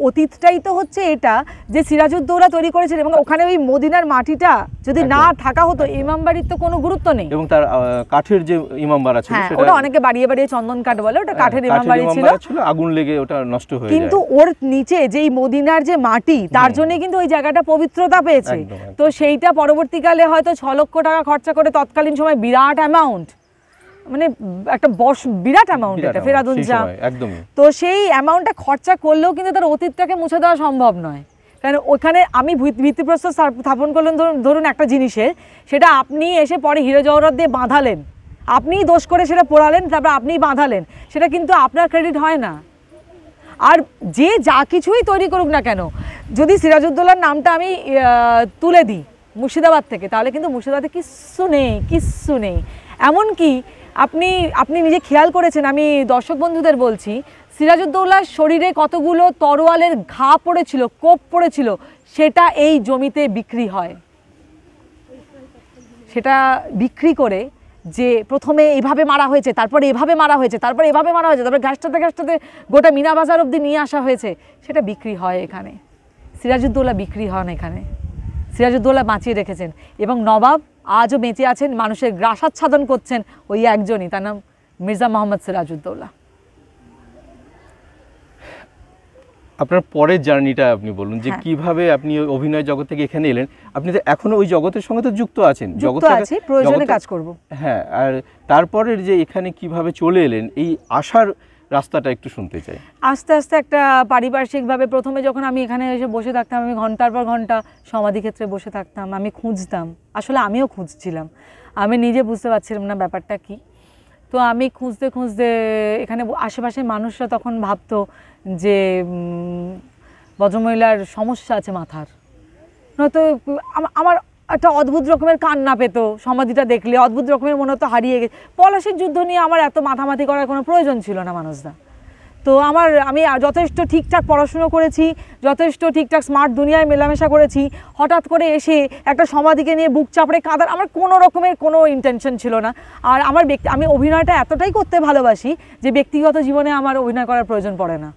অতীতটাই তো হচ্ছে এটা যে সিরাজউদ্দৌলা তৈরি করেছিল এবং ওখানে ওই মদিনার মাটিটা যদি না থাকা হতো ইমাম বাড়ির তো কোনো গুরুত্ব নেই এবং তার কাঠের যে ইমাম বাড়া ছিল ওটা অনেকে বাড়িয়ে বাড়িয়ে চন্দন কাঠ বলে ওটা হ্যাঁ, কাঠের ইমাম বাড়ি ছিল আগুন লেগে ওটা নষ্ট হয়ে কিন্তু ওর নিচে যেই মদিনার যে মাটি তার জন্য কিন্তু ওই জায়গাটা পবিত্রতা পেয়েছে তো সেইটা পরবর্তীকালে হয়তো ছ লক্ষ টাকা খরচা করে তৎকালীন সময় বিরাট অ্যামাউন্ট মানে একটা বস বিরাট অ্যামাউন্ট এটা ফেরাদুন যা একদমই তো সেই অ্যামাউন্টটা খরচা করলেও কিন্তু তার অতীতটাকে মুছে দেওয়া সম্ভব নয় কারণ ওখানে আমি ভিত্তিপ্রস্তর স্থাপন করলেন ধরুন ধরুন একটা জিনিসের সেটা আপনি এসে পরে হিরো জহরত দিয়ে বাঁধালেন আপনিই দোষ করে সেটা পোড়ালেন তারপর আপনিই বাঁধালেন সেটা কিন্তু আপনার ক্রেডিট হয় না আর যে যা কিছুই তৈরি করুক না কেন যদি সিরাজউদ্দৌলার নামটা আমি তুলে দিই মুর্শিদাবাদ থেকে তাহলে কিন্তু মুর্শিদাবাদে কিচ্ছু নেই কিচ্ছু নেই এমনকি আপনি আপনি নিজে খেয়াল করেছেন আমি দর্শক বন্ধুদের বলছি সিরাজউদ্দৌলার শরীরে কতগুলো তরোয়ালের ঘা পড়েছিল কোপ পড়েছিল সেটা এই জমিতে বিক্রি হয় সেটা বিক্রি করে যে প্রথমে এভাবে মারা হয়েছে তারপরে এভাবে মারা হয়েছে তারপরে এভাবে মারা হয়েছে তারপরে ঘাসটাতে ঘাসটাতে গোটা মিনা বাজার অবধি নিয়ে আসা হয়েছে সেটা বিক্রি হয় এখানে সিরাজউদ্দৌলা বিক্রি হন এখানে সিরাজউদ্দৌলা বাঁচিয়ে রেখেছেন এবং নবাব আজও বেঁচে আছেন মানুষের গ্রাসাচ্ছাদন করছেন ওই একজনই তার নাম মির্জা মোহাম্মদ সিরাজউদ্দৌলা আপনার পরের জার্নিটা আপনি বলুন যে হ্যাঁ। কিভাবে আপনি অভিনয় জগৎ থেকে এখানে এলেন আপনি তো এখনো ওই জগতের সঙ্গে তো যুক্ত আছেন জগৎ প্রয়োজনে কাজ করব হ্যাঁ আর তারপরের যে এখানে কিভাবে চলে এলেন এই আসার রাস্তাটা একটু শুনতে চাই আস্তে আস্তে একটা পারিপার্শ্বিকভাবে প্রথমে যখন আমি এখানে এসে বসে থাকতাম আমি ঘন্টার পর ঘন্টা সমাধি ক্ষেত্রে বসে থাকতাম আমি খুঁজতাম আসলে আমিও খুঁজছিলাম আমি নিজে বুঝতে পারছিলাম না ব্যাপারটা কি তো আমি খুঁজতে খুঁজতে এখানে আশেপাশের মানুষরা তখন ভাবতো যে বজ্রমহিলার সমস্যা আছে মাথার নয়তো আমার একটা অদ্ভুত রকমের কান্না পেত সমাধিটা দেখলে অদ্ভুত রকমের মনে হতো হারিয়ে গেছে পলাশের যুদ্ধ নিয়ে আমার এত মাথামাথি করার কোনো প্রয়োজন ছিল না মানুষদা তো আমার আমি যথেষ্ট ঠিকঠাক পড়াশুনো করেছি যথেষ্ট ঠিকঠাক স্মার্ট দুনিয়ায় মেলামেশা করেছি হঠাৎ করে এসে একটা সমাধিকে নিয়ে বুক চাপড়ে কাঁদার আমার কোনো রকমের কোনো ইন্টেনশন ছিল না আর আমার ব্যক্তি আমি অভিনয়টা এতটাই করতে ভালোবাসি যে ব্যক্তিগত জীবনে আমার অভিনয় করার প্রয়োজন পড়ে না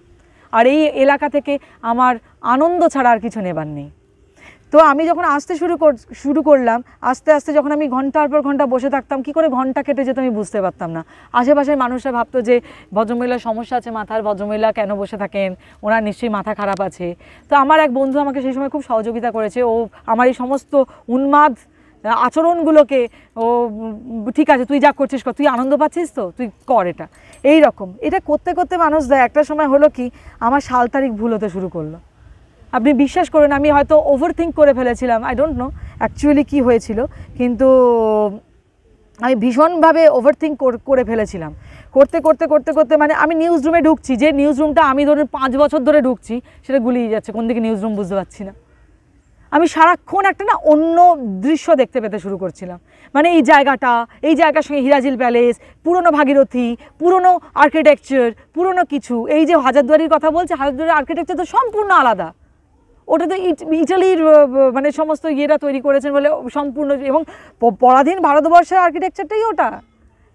আর এই এলাকা থেকে আমার আনন্দ ছাড়া আর কিছু নেবার নেই তো আমি যখন আসতে শুরু কর শুরু করলাম আস্তে আস্তে যখন আমি ঘন্টার পর ঘন্টা বসে থাকতাম কি করে ঘন্টা কেটে যেত আমি বুঝতে পারতাম না আশেপাশের মানুষরা ভাবতো যে ভদ্রমহিলার সমস্যা আছে মাথার ভদ্রমহিলা কেন বসে থাকেন ওনার নিশ্চয়ই মাথা খারাপ আছে তো আমার এক বন্ধু আমাকে সেই সময় খুব সহযোগিতা করেছে ও আমার এই সমস্ত উন্মাদ আচরণগুলোকে ও ঠিক আছে তুই যা করছিস কর তুই আনন্দ পাচ্ছিস তো তুই কর এটা এই রকম এটা করতে করতে মানুষ দেয় একটা সময় হলো কি আমার সাল তারিখ ভুল হতে শুরু করলো আপনি বিশ্বাস করেন আমি হয়তো ওভার থিঙ্ক করে ফেলেছিলাম আই ডোন্ট নো অ্যাকচুয়ালি কী হয়েছিল কিন্তু আমি ভীষণভাবে ওভার থিঙ্ক করে ফেলেছিলাম করতে করতে করতে করতে মানে আমি নিউজ রুমে ঢুকছি যে নিউজ রুমটা আমি ধরুন পাঁচ বছর ধরে ঢুকছি সেটা গুলিয়ে যাচ্ছে কোন দিকে নিউজ রুম বুঝতে পারছি না আমি সারাক্ষণ একটা না অন্য দৃশ্য দেখতে পেতে শুরু করছিলাম মানে এই জায়গাটা এই জায়গার সঙ্গে হিরাজিল প্যালেস পুরনো ভাগীরথী পুরনো আর্কিটেকচার পুরনো কিছু এই যে হাজারদুয়ারির কথা বলছে হাজারদুয়ারির আর্কিটেকচার তো সম্পূর্ণ আলাদা ওটা তো ইটালির মানে সমস্ত ইয়েরা তৈরি করেছেন বলে সম্পূর্ণ এবং পরাধীন ভারতবর্ষের আর্কিটেকচারটাই ওটা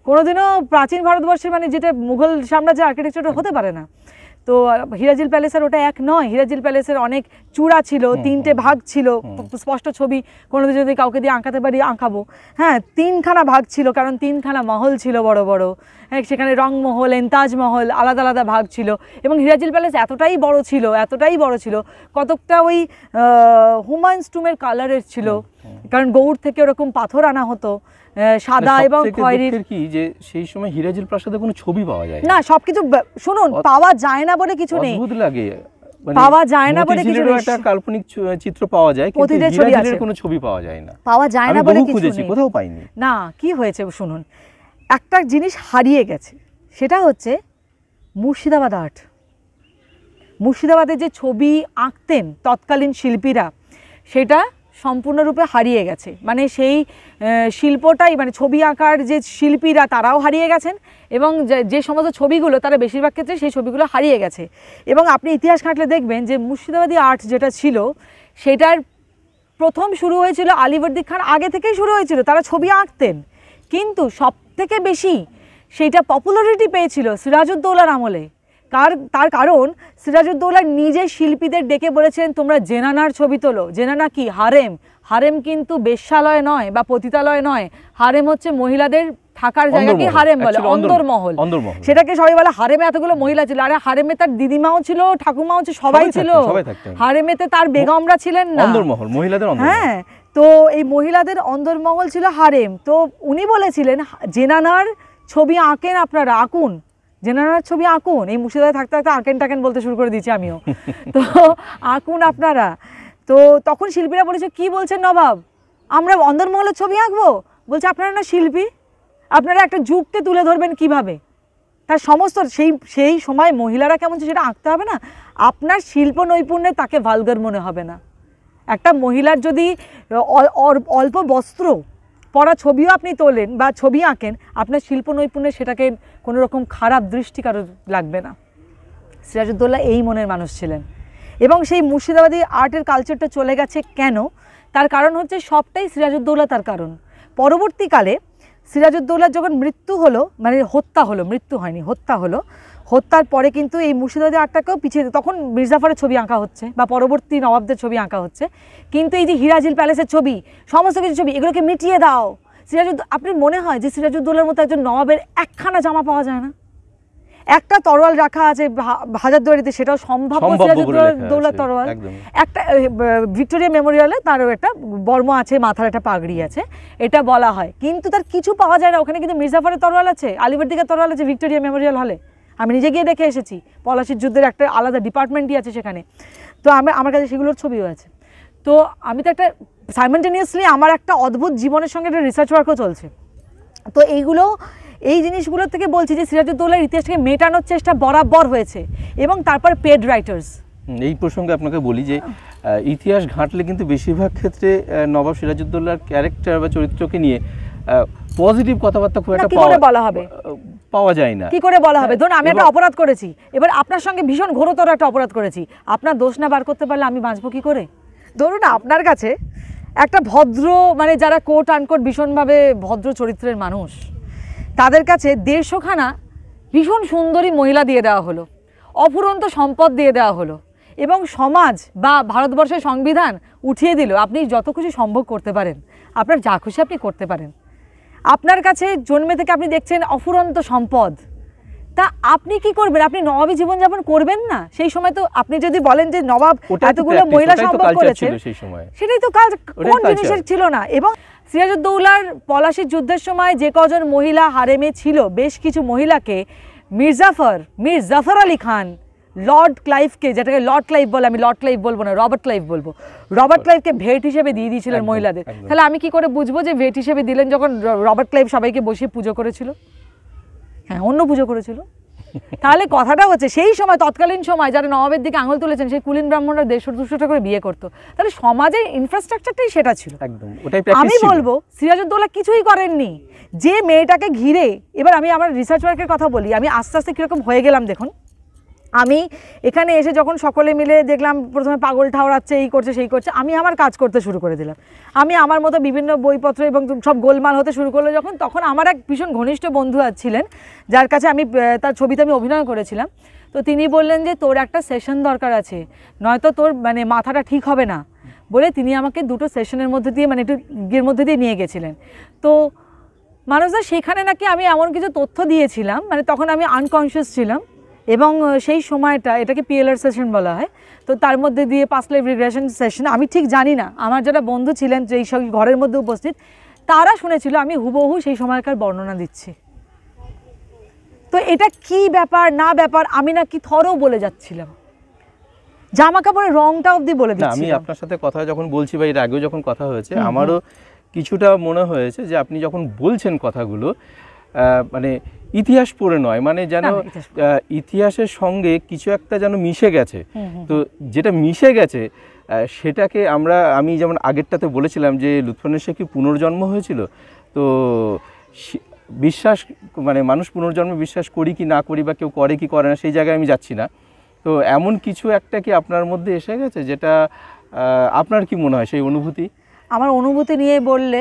কোনোদিনও প্রাচীন ভারতবর্ষের মানে যেটা মুঘল সাম্রাজ্যের আর্কিটেকচারটা হতে পারে না তো হিরাজিল প্যালেসের ওটা এক নয় হিরাজিল প্যালেসের অনেক চূড়া ছিল তিনটে ভাগ ছিল স্পষ্ট ছবি কোনো যদি কাউকে দিয়ে আঁকাতে পারি আঁকাবো হ্যাঁ তিনখানা ভাগ ছিল কারণ তিনখানা মহল ছিল বড় বড় হ্যাঁ সেখানে রংমহল এন্তাজমহল আলাদা আলাদা ভাগ ছিল এবং হিরাজিল প্যালেস এতটাই বড় ছিল এতটাই বড় ছিল কতকটা ওই হুমায়ুন টুমের কালারের ছিল কারণ গৌড় থেকে ওরকম পাথর আনা হতো মানে সাদা এবং খয়েরির কি যে সেই সময় প্রাসাদে কোনো ছবি পাওয়া যায় না সবকিছু শুনুন পাওয়া যায় না বলে কিছু নেই অদ্ভুত লাগে মানে পাওয়া যায় না বলে কিছু একটা কাল্পনিক চিত্র পাওয়া যায় কিন্তু কোনো ছবি পাওয়া যায় না পাওয়া যায় না বলে কিছু নেই কোথাও পাইনি না কি হয়েছে শুনুন একটা জিনিস হারিয়ে গেছে সেটা হচ্ছে মুর্শিদাবাদ আর্ট মুর্শিদাবাদের যে ছবি আঁকতেন তৎকালীন শিল্পীরা সেটা সম্পূর্ণরূপে হারিয়ে গেছে মানে সেই শিল্পটাই মানে ছবি আঁকার যে শিল্পীরা তারাও হারিয়ে গেছেন এবং যে সমস্ত ছবিগুলো তারা বেশিরভাগ ক্ষেত্রে সেই ছবিগুলো হারিয়ে গেছে এবং আপনি ইতিহাস ঘাঁটলে দেখবেন যে মুর্শিদাবাদী আর্ট যেটা ছিল সেটার প্রথম শুরু হয়েছিল আলিবর্দি খান আগে থেকেই শুরু হয়েছিল তারা ছবি আঁকতেন কিন্তু সব থেকে বেশি সেইটা পপুলারিটি পেয়েছিল সিরাজউদ্দৌলার আমলে কার তার কারণ সিরাজউদ্দৌলা নিজে শিল্পীদের ডেকে বলেছেন তোমরা জেনানার ছবি তোলো জেনানা কি হারেম হারেম কিন্তু বেশ্যালয় নয় বা পতিতালয় নয় হারেম হচ্ছে মহিলাদের থাকার জায়গাকে হারেম বলে অন্দরমহল সেটাকে সবাই বলে হারেমে এতগুলো মহিলা ছিল আরে হারেমে তার দিদিমাও ছিল ঠাকুমাও ছিল সবাই ছিল হারেমেতে তার বেগমরা ছিলেন না মহিলাদের হ্যাঁ তো এই মহিলাদের অন্দরমহল ছিল হারেম তো উনি বলেছিলেন জেনানার ছবি আঁকেন আপনারা আঁকুন জেনারেল ছবি আঁকুন এই মুর্শিদাবাদে থাকতে থাকতে আঁকেন টাকেন বলতে শুরু করে দিয়েছি আমিও তো আঁকুন আপনারা তো তখন শিল্পীরা বলেছে কি বলছেন নবাব আমরা অন্দরমহলের ছবি আঁকবো বলছে আপনারা না শিল্পী আপনারা একটা যুগকে তুলে ধরবেন কিভাবে তার সমস্ত সেই সেই সময় মহিলারা কেমন সেটা আঁকতে হবে না আপনার শিল্প নৈপুণ্যে তাকে ভালগার মনে হবে না একটা মহিলার যদি অল্প বস্ত্র পরা ছবিও আপনি তোলেন বা ছবি আঁকেন আপনার শিল্প নৈপুণ্যে সেটাকে কোনো রকম খারাপ দৃষ্টি কারো লাগবে না সিরাজউদ্দৌলা এই মনের মানুষ ছিলেন এবং সেই মুর্শিদাবাদী আর্টের কালচারটা চলে গেছে কেন তার কারণ হচ্ছে সবটাই সিরাজউদ্দৌল্লা তার কারণ পরবর্তীকালে সিরাজউদ্দৌলার যখন মৃত্যু হলো মানে হত্যা হলো মৃত্যু হয়নি হত্যা হলো হত্যার পরে কিন্তু এই মুর্শিদাবাদী আর্টটাকেও পিছিয়ে তখন মির্জাফারের ছবি আঁকা হচ্ছে বা পরবর্তী নবাবদের ছবি আঁকা হচ্ছে কিন্তু এই যে হিরাজিল প্যালেসের ছবি সমস্ত কিছু ছবি এগুলোকে মিটিয়ে দাও সিরাজুদ্দ আপনি মনে হয় যে সিরাজুদ্দৌলার মতো একজন নবাবের একখানা জামা পাওয়া যায় না একটা তরোয়াল রাখা আছে হাজারদুয়ারিতে সেটাও সম্ভব দৌলা তরোয়াল একটা ভিক্টোরিয়া মেমোরিয়ালে তারও একটা বর্ম আছে মাথার একটা পাগড়ি আছে এটা বলা হয় কিন্তু তার কিছু পাওয়া যায় না ওখানে কিন্তু মির্জাফারের তরোয়াল আছে আলিবর্দিকা তরোয়াল আছে ভিক্টোরিয়া মেমোরিয়াল হলে আমি নিজে গিয়ে দেখে এসেছি পলাশির যুদ্ধের একটা আলাদা ডিপার্টমেন্টই আছে সেখানে তো আমি আমার কাছে সেগুলোর ছবিও আছে তো আমি তো একটা সাইমেন্টেনিয়াসলি আমার একটা অদ্ভুত জীবনের সঙ্গে একটা রিসার্চ ওয়ার্কও চলছে তো এইগুলো এই জিনিসগুলো থেকে বলছি যে সিরাজউদ্দৌলার ইতিহাসকে মেটানোর চেষ্টা বরাবর হয়েছে এবং তারপর পেড রাইটার্স এই প্রসঙ্গে আপনাকে বলি যে ইতিহাস ঘাঁটলে কিন্তু বেশিরভাগ ক্ষেত্রে নবাব সিরাজউদ্দৌলার ক্যারেক্টার বা চরিত্রকে নিয়ে পজিটিভ কথাবার্তা খুব একটা পাওয়া বলা হবে পাওয়া যায় না কি করে বলা হবে ধরুন আমি একটা অপরাধ করেছি এবার আপনার সঙ্গে ভীষণ ঘোরতর একটা অপরাধ করেছি আপনার দোষ না বার করতে পারলে আমি বাঁচবো কি করে ধরুন আপনার কাছে একটা ভদ্র মানে যারা কোট আনকোট ভীষণভাবে ভদ্র চরিত্রের মানুষ তাদের কাছে দেড়শোখানা ভীষণ সুন্দরী মহিলা দিয়ে দেওয়া হলো অফুরন্ত সম্পদ দিয়ে দেওয়া হলো এবং সমাজ বা ভারতবর্ষের সংবিধান উঠিয়ে দিল আপনি যত খুশি সম্ভব করতে পারেন আপনার যা খুশি আপনি করতে পারেন আপনার কাছে জন্মে থেকে আপনি দেখছেন অফুরন্ত সম্পদ তা আপনি কি করবেন আপনি নবাবী জীবনযাপন করবেন না সেই সময় তো আপনি যদি বলেন যে নবাব এতগুলো মহিলা সম্ভব করেছেন সেটাই তো কাজ কোন জিনিসের ছিল না এবং সিরাজউদ্দৌলার পলাশির যুদ্ধের সময় যে কজন মহিলা হারেমে ছিল বেশ কিছু মহিলাকে মির্জাফর মির জাফর আলী খান লর্ড ক্লাইভকে যেটাকে লর্ড ক্লাইভ বলে আমি লর্ড ক্লাইভ বলবো না রবার্ট ক্লাইভ বলবো রবার্ট ক্লাইভকে ভেট হিসেবে দিয়ে দিয়েছিলেন মহিলাদের তাহলে আমি কি করে বুঝবো যে ভেট হিসেবে দিলেন যখন রবার্ট ক্লাইভ সবাইকে বসিয়ে পুজো করেছিল হ্যাঁ অন্য পুজো করেছিল তাহলে কথাটা হচ্ছে সেই সময় তৎকালীন সময় যারা নবাবের দিকে আঙুল তুলেছেন সেই কুলীন ব্রাহ্মণরা দেড়শো টাকা করে বিয়ে করতো তাহলে সমাজের ইনফ্রাস্ট্রাকচারটাই সেটা ছিল একদম ওটাই আমি বলবো সিরাজউদ্দৌলা কিছুই করেননি যে মেয়েটাকে ঘিরে এবার আমি আমার রিসার্চ ওয়ার্কের কথা বলি আমি আস্তে আস্তে কীরকম হয়ে গেলাম দেখুন আমি এখানে এসে যখন সকলে মিলে দেখলাম প্রথমে পাগল ঠাওড়াচ্ছে এই করছে সেই করছে আমি আমার কাজ করতে শুরু করে দিলাম আমি আমার মতো বিভিন্ন বইপত্র এবং সব গোলমাল হতে শুরু করলো যখন তখন আমার এক ভীষণ ঘনিষ্ঠ বন্ধু ছিলেন যার কাছে আমি তার ছবিতে আমি অভিনয় করেছিলাম তো তিনি বললেন যে তোর একটা সেশন দরকার আছে নয়তো তোর মানে মাথাটা ঠিক হবে না বলে তিনি আমাকে দুটো সেশনের মধ্যে দিয়ে মানে একটু গিয়ের মধ্যে দিয়ে নিয়ে গেছিলেন তো মানুষরা সেখানে নাকি আমি এমন কিছু তথ্য দিয়েছিলাম মানে তখন আমি আনকনসিয়াস ছিলাম এবং সেই সময়টা এটাকে পিএলআর সেশন বলা হয় তো তার মধ্যে দিয়ে পাঁচ লাইফ রিগ্রেশন সেশন আমি ঠিক জানি না আমার যারা বন্ধু ছিলেন যেই সব ঘরের মধ্যে উপস্থিত তারা শুনেছিল আমি হুবহু সেই সময়কার বর্ণনা দিচ্ছি তো এটা কি ব্যাপার না ব্যাপার আমি নাকি থরও বলে যাচ্ছিলাম জামা কাপড়ের রংটা অবধি বলে দিচ্ছি আমি আপনার সাথে কথা যখন বলছি বা এর আগেও যখন কথা হয়েছে আমারও কিছুটা মনে হয়েছে যে আপনি যখন বলছেন কথাগুলো মানে ইতিহাস পড়ে নয় মানে যেন ইতিহাসের সঙ্গে কিছু একটা যেন মিশে গেছে তো যেটা মিশে গেছে সেটাকে আমরা আমি যেমন আগেরটাতে বলেছিলাম যে লুৎফানের শেখ কি পুনর্জন্ম হয়েছিল তো বিশ্বাস মানে মানুষ পুনর্জন্মে বিশ্বাস করি কি না করি বা কেউ করে কি করে না সেই জায়গায় আমি যাচ্ছি না তো এমন কিছু একটা কি আপনার মধ্যে এসে গেছে যেটা আপনার কি মনে হয় সেই অনুভূতি আমার অনুভূতি নিয়ে বললে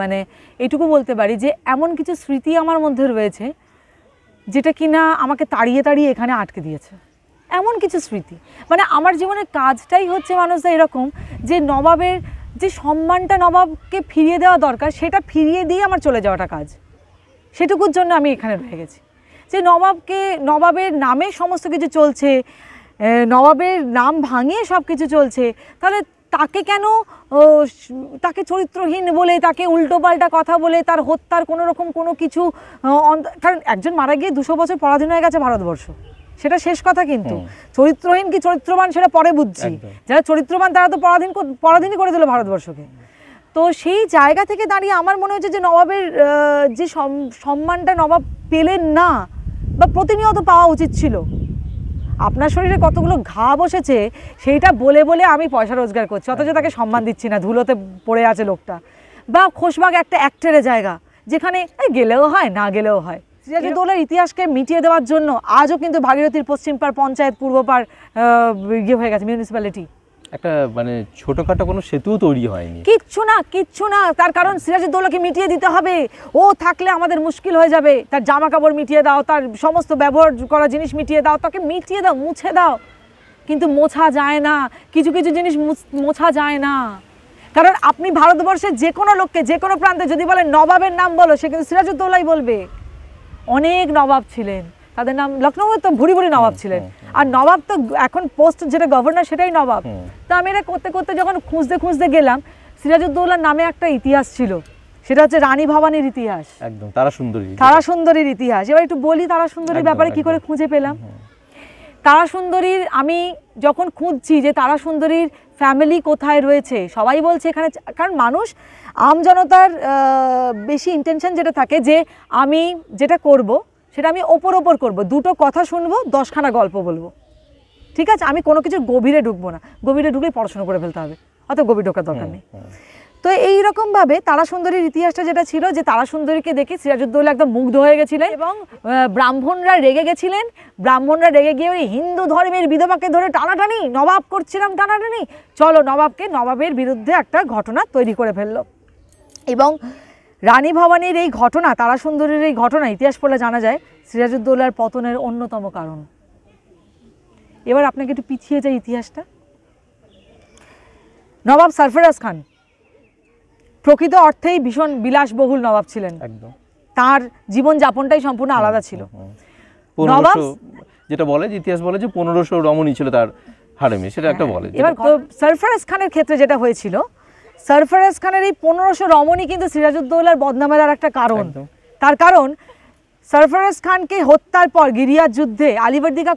মানে এটুকু বলতে পারি যে এমন কিছু স্মৃতি আমার মধ্যে রয়েছে যেটা কি না আমাকে তাড়িয়ে তাড়িয়ে এখানে আটকে দিয়েছে এমন কিছু স্মৃতি মানে আমার জীবনের কাজটাই হচ্ছে মানুষরা এরকম যে নবাবের যে সম্মানটা নবাবকে ফিরিয়ে দেওয়া দরকার সেটা ফিরিয়ে দিয়ে আমার চলে যাওয়াটা কাজ সেটুকুর জন্য আমি এখানে রয়ে গেছি যে নবাবকে নবাবের নামে সমস্ত কিছু চলছে নবাবের নাম ভাঙিয়ে সব কিছু চলছে তাহলে তাকে কেন তাকে চরিত্রহীন বলে তাকে উল্টোপাল্টা কথা বলে তার হত্যার কোনো রকম কোনো কিছু কারণ একজন মারা গিয়ে দুশো বছর পরাধীন হয়ে গেছে ভারতবর্ষ সেটা শেষ কথা কিন্তু চরিত্রহীন কি চরিত্রবান সেটা পরে বুঝছি যারা চরিত্রবান তারা তো পরাধীন পরাধীনই করে দিল ভারতবর্ষকে তো সেই জায়গা থেকে দাঁড়িয়ে আমার মনে হচ্ছে যে নবাবের যে সম্মানটা নবাব পেলেন না বা প্রতিনিয়ত পাওয়া উচিত ছিল আপনার শরীরে কতগুলো ঘা বসেছে সেইটা বলে বলে আমি পয়সা রোজগার করছি অথচ তাকে সম্মান দিচ্ছি না ধুলোতে পড়ে আছে লোকটা বা খোশবাগ একটা একটেরে জায়গা যেখানে গেলেও হয় না গেলেও হয় দোলের ইতিহাসকে মিটিয়ে দেওয়ার জন্য আজও কিন্তু ভাগীরথীর পশ্চিম পশ্চিমপাড় পঞ্চায়েত পূর্বপাড় ইয়ে হয়ে গেছে মিউনিসিপ্যালিটি একটা মানে ছোটখাটো কোনো সেতুও তৈরি হয়নি কিচ্ছু না কিচ্ছু না তার কারণ সিরাজউদ্দৌলাকে মিটিয়ে দিতে হবে ও থাকলে আমাদের মুশকিল হয়ে যাবে তার জামা কাপড় মিটিয়ে দাও তার সমস্ত ব্যবহার করা জিনিস মিটিয়ে দাও তাকে মিটিয়ে দাও মুছে দাও কিন্তু মোছা যায় না কিছু কিছু জিনিস মোছা যায় না কারণ আপনি ভারতবর্ষের যে কোনো লোককে যে কোনো প্রান্তে যদি বলেন নবাবের নাম বলো সে কিন্তু সিরাজউদ্দৌলাই বলবে অনেক নবাব ছিলেন তাদের নাম লখনৌ তো ভুড়ি ভুড়ি নবাব ছিলেন আর নবাব তো এখন পোস্ট যেটা গভর্নর সেটাই নবাব তো আমি এটা করতে করতে যখন খুঁজতে খুঁজতে গেলাম সিরাজউদ্দৌলার নামে একটা ইতিহাস ছিল সেটা হচ্ছে রানী ভবানীর ইতিহাস একদম তারা সুন্দরী তারা সুন্দরীর ইতিহাস এবার একটু বলি তারা সুন্দরীর ব্যাপারে কি করে খুঁজে পেলাম তারা সুন্দরীর আমি যখন খুঁজছি যে তারা সুন্দরীর ফ্যামিলি কোথায় রয়েছে সবাই বলছে এখানে কারণ মানুষ আমজনতার বেশি ইন্টেনশন যেটা থাকে যে আমি যেটা করব সেটা আমি ওপর ওপর করব দুটো কথা শুনবো দশখানা গল্প বলবো ঠিক আছে আমি কোনো কিছু গভীরে ঢুকবো না গভীরে ঢুকলে পড়াশোনা করে ফেলতে হবে অত গভীর ঢোকার দরকার নেই তো এইরকমভাবে তারা সুন্দরীর ইতিহাসটা যেটা ছিল যে তারা সুন্দরীকে দেখে সিরাজউদ্দৌলা একদম মুগ্ধ হয়ে গেছিলেন এবং ব্রাহ্মণরা রেগে গেছিলেন ব্রাহ্মণরা রেগে গিয়ে ওই হিন্দু ধর্মের বিধবাকে ধরে টানাটানি নবাব করছিলাম টানাটানি চলো নবাবকে নবাবের বিরুদ্ধে একটা ঘটনা তৈরি করে ফেললো এবং রানী ভবানীর এই ঘটনা তারা এই ঘটনা ইতিহাস পড়লে জানা যায় সিরাজউদ্দৌলার পতনের অন্যতম কারণ এবার আপনাকে একটু পিছিয়ে যায় ইতিহাসটা নবাব সরফরাজ খান প্রকৃত অর্থেই ভীষণ বিলাসবহুল নবাব ছিলেন একদম তার জীবন যাপনটাই সম্পূর্ণ হ্যাঁ, আলাদা হ্যাঁ, ছিল হ্যাঁ। নবাব যেটা বলে যে ইতিহাস বলে যে পনেরোশো রমণী ছিল তার হারেমে সেটা একটা বলে এবার সরফরাজ খানের ক্ষেত্রে যেটা হয়েছিল সরফরাজ খানের এই পনেরোশো রমণী কিন্তু সিরাজউদ্দৌলার বদনামের আর একটা কারণ তার কারণ সরফরাজ খানকে হত্যার পর গিরিয়ার যুদ্ধে আলিবর্দিকা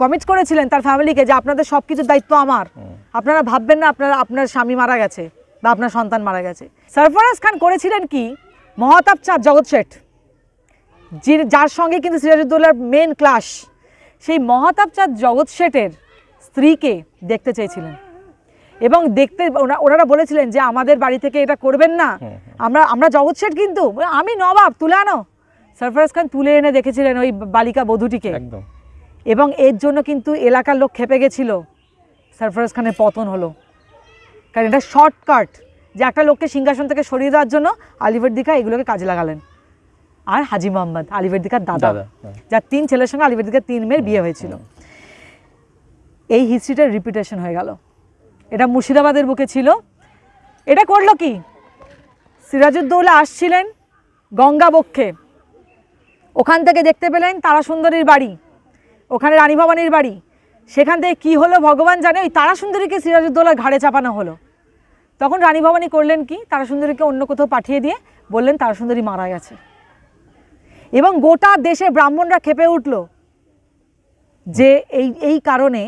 কমিট করেছিলেন তার ফ্যামিলিকে যে আপনাদের সব কিছুর দায়িত্ব আমার আপনারা ভাববেন না আপনার আপনার স্বামী মারা গেছে বা আপনার সন্তান মারা গেছে সরফরাজ খান করেছিলেন কি মহাতাপ চাঁদ জগৎ শেঠ যার সঙ্গে কিন্তু সিরাজউদ্দৌলার মেন ক্লাস সেই মহাতাপ চাঁদ জগৎ শেঠের স্ত্রীকে দেখতে চেয়েছিলেন এবং দেখতে ওনারা বলেছিলেন যে আমাদের বাড়ি থেকে এটা করবেন না আমরা আমরা জগৎ শেঠ কিন্তু আমি নবাব তুলে আনো সরফরাজ খান তুলে এনে দেখেছিলেন ওই বালিকা বধূটিকে একদম এবং এর জন্য কিন্তু এলাকার লোক খেপে গেছিল সরফরাজ খানের পতন হলো কারণ এটা শর্টকাট যে একটা লোককে সিংহাসন থেকে সরিয়ে দেওয়ার জন্য আলিবর্দিকা এগুলোকে কাজে লাগালেন আর হাজি মোহাম্মদ আলিবর্দিকার দাদা হ্যাঁ। যার তিন ছেলের সঙ্গে আলিবর্দিকার তিন মেয়ের বিয়ে হয়েছিল এই হিস্ট্রিটার রিপিটেশন হয়ে গেল এটা মুর্শিদাবাদের বুকে ছিল এটা করলো কি সিরাজুদ্দৌলা আসছিলেন গঙ্গাবক্ষে ওখান থেকে দেখতে পেলেন তারাসুন্দরীর বাড়ি ওখানে রানী ভবানীর বাড়ি সেখান থেকে কী হলো ভগবান জানে ওই তারাসুন্দরীকে সিরাজুদ্দৌলার সিরাজউদ্দৌলার ঘাড়ে চাপানো হলো তখন রানী ভবানী করলেন কি তারাসুন্দরীকে অন্য কোথাও পাঠিয়ে দিয়ে বললেন তারাসুন্দরী মারা গেছে এবং গোটা দেশে ব্রাহ্মণরা খেপে উঠল যে এই এই কারণে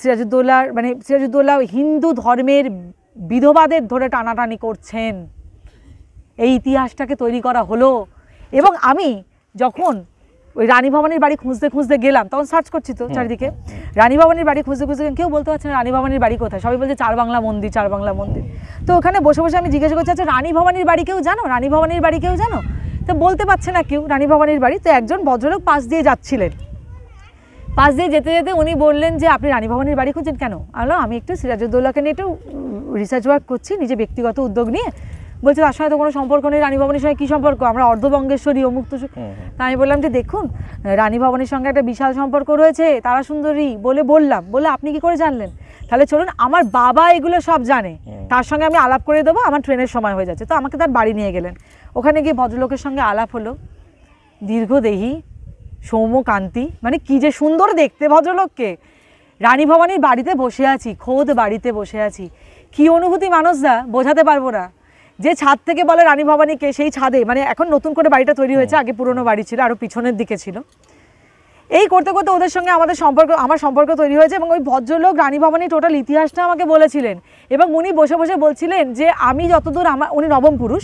সিরাজুদ্দৌলার মানে সিরাজুদ্দৌলা হিন্দু ধর্মের বিধবাদের ধরে টানাটানি করছেন এই ইতিহাসটাকে তৈরি করা হলো এবং আমি যখন ওই রানী ভবনের বাড়ি খুঁজতে খুঁজতে গেলাম তখন সার্চ করছি তো চারিদিকে রানী ভবনের বাড়ি খুঁজতে খুঁজতে কেউ বলতে পারছে না রানী ভবনের বাড়ি কোথায় সবাই বলছে চার বাংলা মন্দির চার বাংলা মন্দির তো ওখানে বসে বসে আমি জিজ্ঞাসা করছি আচ্ছা রানী ভবানীর বাড়ি কেউ জানো রানী ভবানীর বাড়ি কেউ জানো তো বলতে পারছে না কেউ রানী ভবানীর বাড়ি তো একজন ভদ্রলোক পাশ দিয়ে যাচ্ছিলেন পাশ দিয়ে যেতে যেতে উনি বললেন যে আপনি রানী ভবনের বাড়ি খুঁজছেন কেন আলো আমি একটু সিরাজউদ্দৌলাকে নিয়ে একটু রিসার্চ ওয়ার্ক করছি নিজে ব্যক্তিগত উদ্যোগ নিয়ে বলছে তার সঙ্গে তো কোনো সম্পর্ক নেই রানী ভবনের সঙ্গে কী সম্পর্ক আমরা অর্ধবঙ্গেশ্বরী ও তো তা আমি বললাম যে দেখুন রানী ভবনের সঙ্গে একটা বিশাল সম্পর্ক রয়েছে তারা সুন্দরী বলে বললাম বলে আপনি কি করে জানলেন তাহলে চলুন আমার বাবা এগুলো সব জানে তার সঙ্গে আমি আলাপ করে দেবো আমার ট্রেনের সময় হয়ে যাচ্ছে তো আমাকে তার বাড়ি নিয়ে গেলেন ওখানে গিয়ে ভদ্রলোকের সঙ্গে আলাপ হলো দীর্ঘদেহী সৌম্যকান্তি মানে কি যে সুন্দর দেখতে ভদ্রলোককে রানী ভবানীর বাড়িতে বসে আছি খোদ বাড়িতে বসে আছি কি অনুভূতি মানুষ না বোঝাতে পারবো না যে ছাদ থেকে বলে রানী ভবানীকে সেই ছাদে মানে এখন নতুন করে বাড়িটা তৈরি হয়েছে আগে পুরনো বাড়ি ছিল আরও পিছনের দিকে ছিল এই করতে করতে ওদের সঙ্গে আমাদের সম্পর্ক আমার সম্পর্ক তৈরি হয়েছে এবং ওই ভদ্রলোক রানী ভবনের টোটাল ইতিহাসটা আমাকে বলেছিলেন এবং উনি বসে বসে বলছিলেন যে আমি যতদূর আমার উনি নবম পুরুষ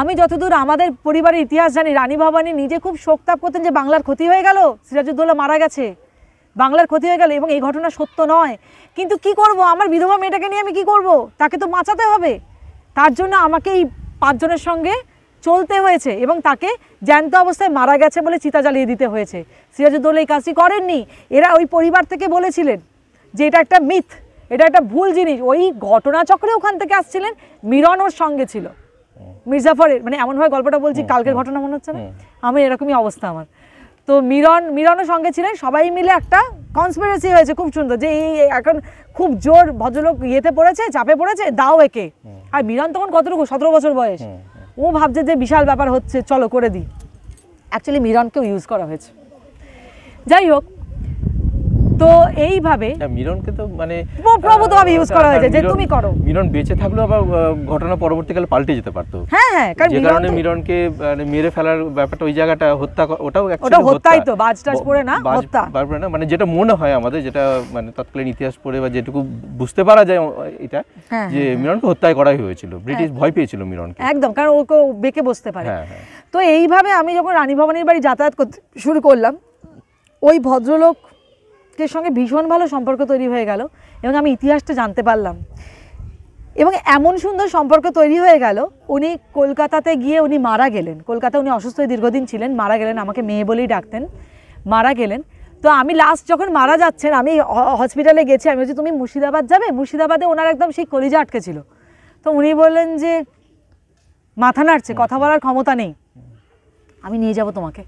আমি যতদূর আমাদের পরিবারের ইতিহাস জানি রানী ভবানী নিজে খুব শোকতাপ করতেন যে বাংলার ক্ষতি হয়ে গেল সিরাজুদ্দৌলা মারা গেছে বাংলার ক্ষতি হয়ে গেল এবং এই ঘটনা সত্য নয় কিন্তু কি করব আমার বিধবা মেয়েটাকে নিয়ে আমি কি করব তাকে তো বাঁচাতে হবে তার জন্য আমাকে এই পাঁচজনের সঙ্গে চলতে হয়েছে এবং তাকে জ্যান্ত অবস্থায় মারা গেছে বলে চিতা জ্বালিয়ে দিতে হয়েছে সিরাজুদ্দৌল এই কাজটি করেননি এরা ওই পরিবার থেকে বলেছিলেন যে এটা একটা মিথ এটা একটা ভুল জিনিস ওই ঘটনাচক্রে ওখান থেকে আসছিলেন মিরন ওর সঙ্গে ছিল মির্জাফরের মানে এমনভাবে গল্পটা বলছি কালকের ঘটনা মনে হচ্ছে না আমি এরকমই অবস্থা আমার তো মিরন মিরনও সঙ্গে ছিলেন সবাই মিলে একটা কনসপিরেসি হয়েছে খুব সুন্দর যে এই এখন খুব জোর ভদ্রলোক ইয়েতে পড়েছে চাপে পড়েছে দাও একে আর মিরন তখন কতটুকু সতেরো বছর বয়স ও ভাবছে যে বিশাল ব্যাপার হচ্ছে চলো করে দিই অ্যাকচুয়ালি মিরনকেও ইউজ করা হয়েছে যাই হোক তো এইভাবে হ্যাঁ, মিরনকে তো মানে ইউজ করা হয়েছে যে তুমি করো মিরন বেঁচে থাকলেও আবার ঘটনা পরবর্তীকালে পাল্টে যেতে পারতো হ্যাঁ হ্যাঁ মিরনকে মানে মেরে ফেলার ব্যাপারটা ওই জায়গাটা হত্যা ওটাও ওটা হত্যাই তো পড়ে না হত্যা না মানে যেটা মনে হয় আমাদের যেটা মানে তৎকালীন ইতিহাস পড়ে বা যেটুকু বুঝতে পারা যায় এটা হ্যাঁ, যে হ্যাঁ, মিরনকে হত্যায় করাই হয়েছিল ব্রিটিশ ভয় পেয়েছিল মিরনকে একদম কারণ ওকে বেঁকে বসতে পারে তো এইভাবে আমি যখন রানী ভবানীর বাড়ি যাতায়াত করতে শুরু করলাম ওই ভদ্রলোক আজকের সঙ্গে ভীষণ ভালো সম্পর্ক তৈরি হয়ে গেল এবং আমি ইতিহাসটা জানতে পারলাম এবং এমন সুন্দর সম্পর্ক তৈরি হয়ে গেল উনি কলকাতাতে গিয়ে উনি মারা গেলেন কলকাতা উনি অসুস্থ হয়ে দীর্ঘদিন ছিলেন মারা গেলেন আমাকে মেয়ে বলেই ডাকতেন মারা গেলেন তো আমি লাস্ট যখন মারা যাচ্ছেন আমি হসপিটালে গেছি আমি বলছি তুমি মুর্শিদাবাদ যাবে মুর্শিদাবাদে ওনার একদম সেই কলিজা আটকে ছিল তো উনি বললেন যে মাথা নাড়ছে কথা বলার ক্ষমতা নেই আমি নিয়ে যাব তোমাকে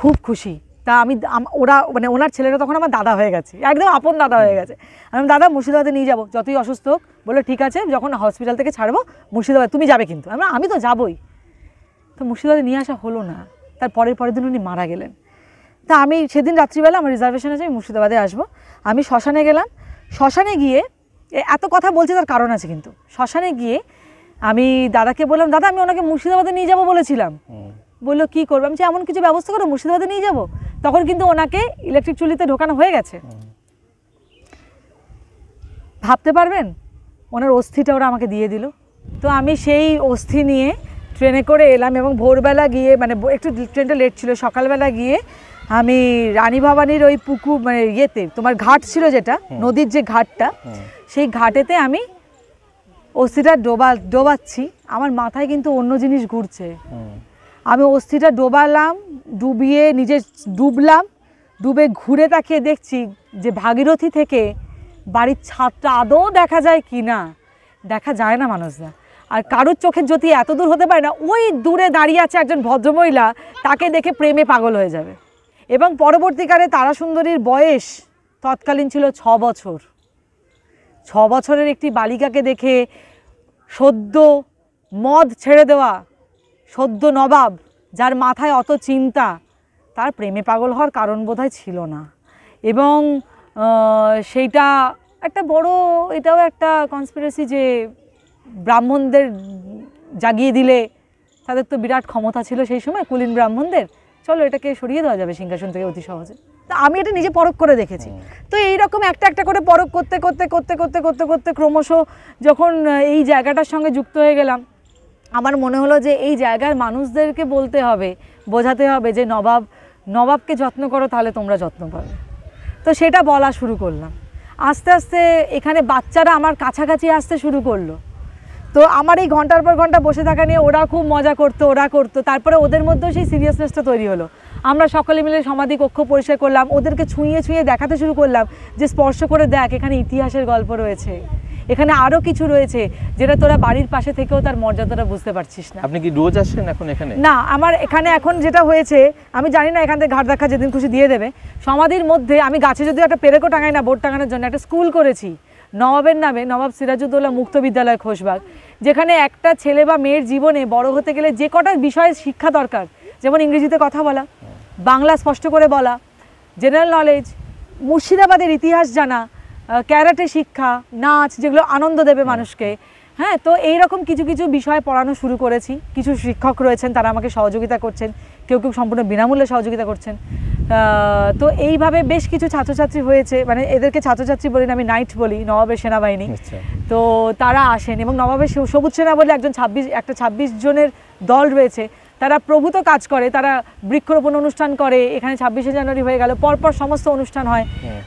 খুব খুশি তা আমি ওরা মানে ওনার ছেলেরা তখন আমার দাদা হয়ে গেছে একদম আপন দাদা হয়ে গেছে আমি দাদা মুর্শিদাবাদে নিয়ে যাবো যতই অসুস্থ হোক বলে ঠিক আছে যখন হসপিটাল থেকে ছাড়বো মুর্শিদাবাদ তুমি যাবে কিন্তু আমরা আমি তো যাবই তো মুর্শিদাবাদে নিয়ে আসা হলো না তার পরের পরের দিন উনি মারা গেলেন তা আমি সেদিন রাত্রিবেলা আমার রিজার্ভেশন আছে আমি মুর্শিদাবাদে আসবো আমি শ্মশানে গেলাম শ্মশানে গিয়ে এত কথা বলছি তার কারণ আছে কিন্তু শ্মশানে গিয়ে আমি দাদাকে বললাম দাদা আমি ওনাকে মুর্শিদাবাদে নিয়ে যাবো বলেছিলাম বললো কি করবো আমি এমন কিছু ব্যবস্থা করো মুর্শিদাবাদে নিয়ে যাব তখন কিন্তু ওনাকে ইলেকট্রিক চুল্লিতে ঢোকানো হয়ে গেছে ভাবতে পারবেন ওনার অস্থিটা ওরা আমাকে দিয়ে দিল তো আমি সেই অস্থি নিয়ে ট্রেনে করে এলাম এবং ভোরবেলা গিয়ে মানে একটু ট্রেনটা লেট ছিল সকালবেলা গিয়ে আমি রানী ভবানীর ওই পুকুর মানে ইয়েতে তোমার ঘাট ছিল যেটা নদীর যে ঘাটটা সেই ঘাটেতে আমি অস্থিটা ডোবা ডোবাচ্ছি আমার মাথায় কিন্তু অন্য জিনিস ঘুরছে আমি অস্থিটা ডোবালাম ডুবিয়ে নিজে ডুবলাম ডুবে ঘুরে তাকিয়ে দেখছি যে ভাগীরথী থেকে বাড়ির ছাদটা আদৌ দেখা যায় কি না দেখা যায় না মানুষরা আর কারোর চোখের যদি এত দূর হতে পারে না ওই দূরে দাঁড়িয়ে আছে একজন ভদ্রমহিলা তাকে দেখে প্রেমে পাগল হয়ে যাবে এবং পরবর্তীকালে তারাসুন্দরীর বয়স তৎকালীন ছিল ছ বছর ছ বছরের একটি বালিকাকে দেখে সদ্য মদ ছেড়ে দেওয়া সদ্য নবাব যার মাথায় অত চিন্তা তার প্রেমে পাগল হওয়ার কারণ বোধহয় ছিল না এবং সেইটা একটা বড় এটাও একটা কনস্পিরেসি যে ব্রাহ্মণদের জাগিয়ে দিলে তাদের তো বিরাট ক্ষমতা ছিল সেই সময় কুলীন ব্রাহ্মণদের চলো এটাকে সরিয়ে দেওয়া যাবে সিংহাসন থেকে অতি সহজে তো আমি এটা নিজে পরখ করে দেখেছি তো এইরকম একটা একটা করে পরখ করতে করতে করতে করতে করতে করতে ক্রমশ যখন এই জায়গাটার সঙ্গে যুক্ত হয়ে গেলাম আমার মনে হলো যে এই জায়গার মানুষদেরকে বলতে হবে বোঝাতে হবে যে নবাব নবাবকে যত্ন করো তাহলে তোমরা যত্ন করো তো সেটা বলা শুরু করলাম আস্তে আস্তে এখানে বাচ্চারা আমার কাছাকাছি আসতে শুরু করলো তো আমার এই ঘন্টার পর ঘন্টা বসে থাকা নিয়ে ওরা খুব মজা করতো ওরা করতো তারপরে ওদের মধ্যেও সেই সিরিয়াসনেসটা তৈরি হলো আমরা সকলে মিলে সমাধি কক্ষ পরিষ্কার করলাম ওদেরকে ছুঁয়ে ছুঁয়ে দেখাতে শুরু করলাম যে স্পর্শ করে দেখ এখানে ইতিহাসের গল্প রয়েছে এখানে আরও কিছু রয়েছে যেটা তোরা বাড়ির পাশে থেকেও তার মর্যাদাটা বুঝতে পারছিস না আপনি কি রোজ আসেন এখন এখানে না আমার এখানে এখন যেটা হয়েছে আমি জানি না এখান থেকে ঘাট দেখা যেদিন খুশি দিয়ে দেবে সমাধির মধ্যে আমি গাছে যদি একটা পেরেকো টাঙাই না বোর্ড টাঙানোর জন্য একটা স্কুল করেছি নবাবের নামে নবাব সিরাজউদ্দৌলা মুক্ত বিদ্যালয় খোশবাগ যেখানে একটা ছেলে বা মেয়ের জীবনে বড় হতে গেলে যে কটা বিষয়ে শিক্ষা দরকার যেমন ইংরেজিতে কথা বলা বাংলা স্পষ্ট করে বলা জেনারেল নলেজ মুর্শিদাবাদের ইতিহাস জানা ক্যারাটে শিক্ষা নাচ যেগুলো আনন্দ দেবে হ্যাঁ। মানুষকে হ্যাঁ তো এই রকম কিছু কিছু বিষয় পড়ানো শুরু করেছি কিছু শিক্ষক রয়েছেন তারা আমাকে সহযোগিতা করছেন কেউ কেউ সম্পূর্ণ বিনামূল্যে সহযোগিতা করছেন তো এইভাবে বেশ কিছু ছাত্রছাত্রী হয়েছে মানে এদেরকে ছাত্রছাত্রী বলি না আমি নাইট বলি নবাবের সেনাবাহিনী আচ্ছা। তো তারা আসেন এবং নবাবের সবুজ সেনা বলে একজন ছাব্বিশ একটা ছাব্বিশ জনের দল রয়েছে তারা প্রভূত কাজ করে তারা বৃক্ষরোপণ অনুষ্ঠান করে এখানে ছাব্বিশে জানুয়ারি হয়ে গেল পরপর সমস্ত অনুষ্ঠান হয়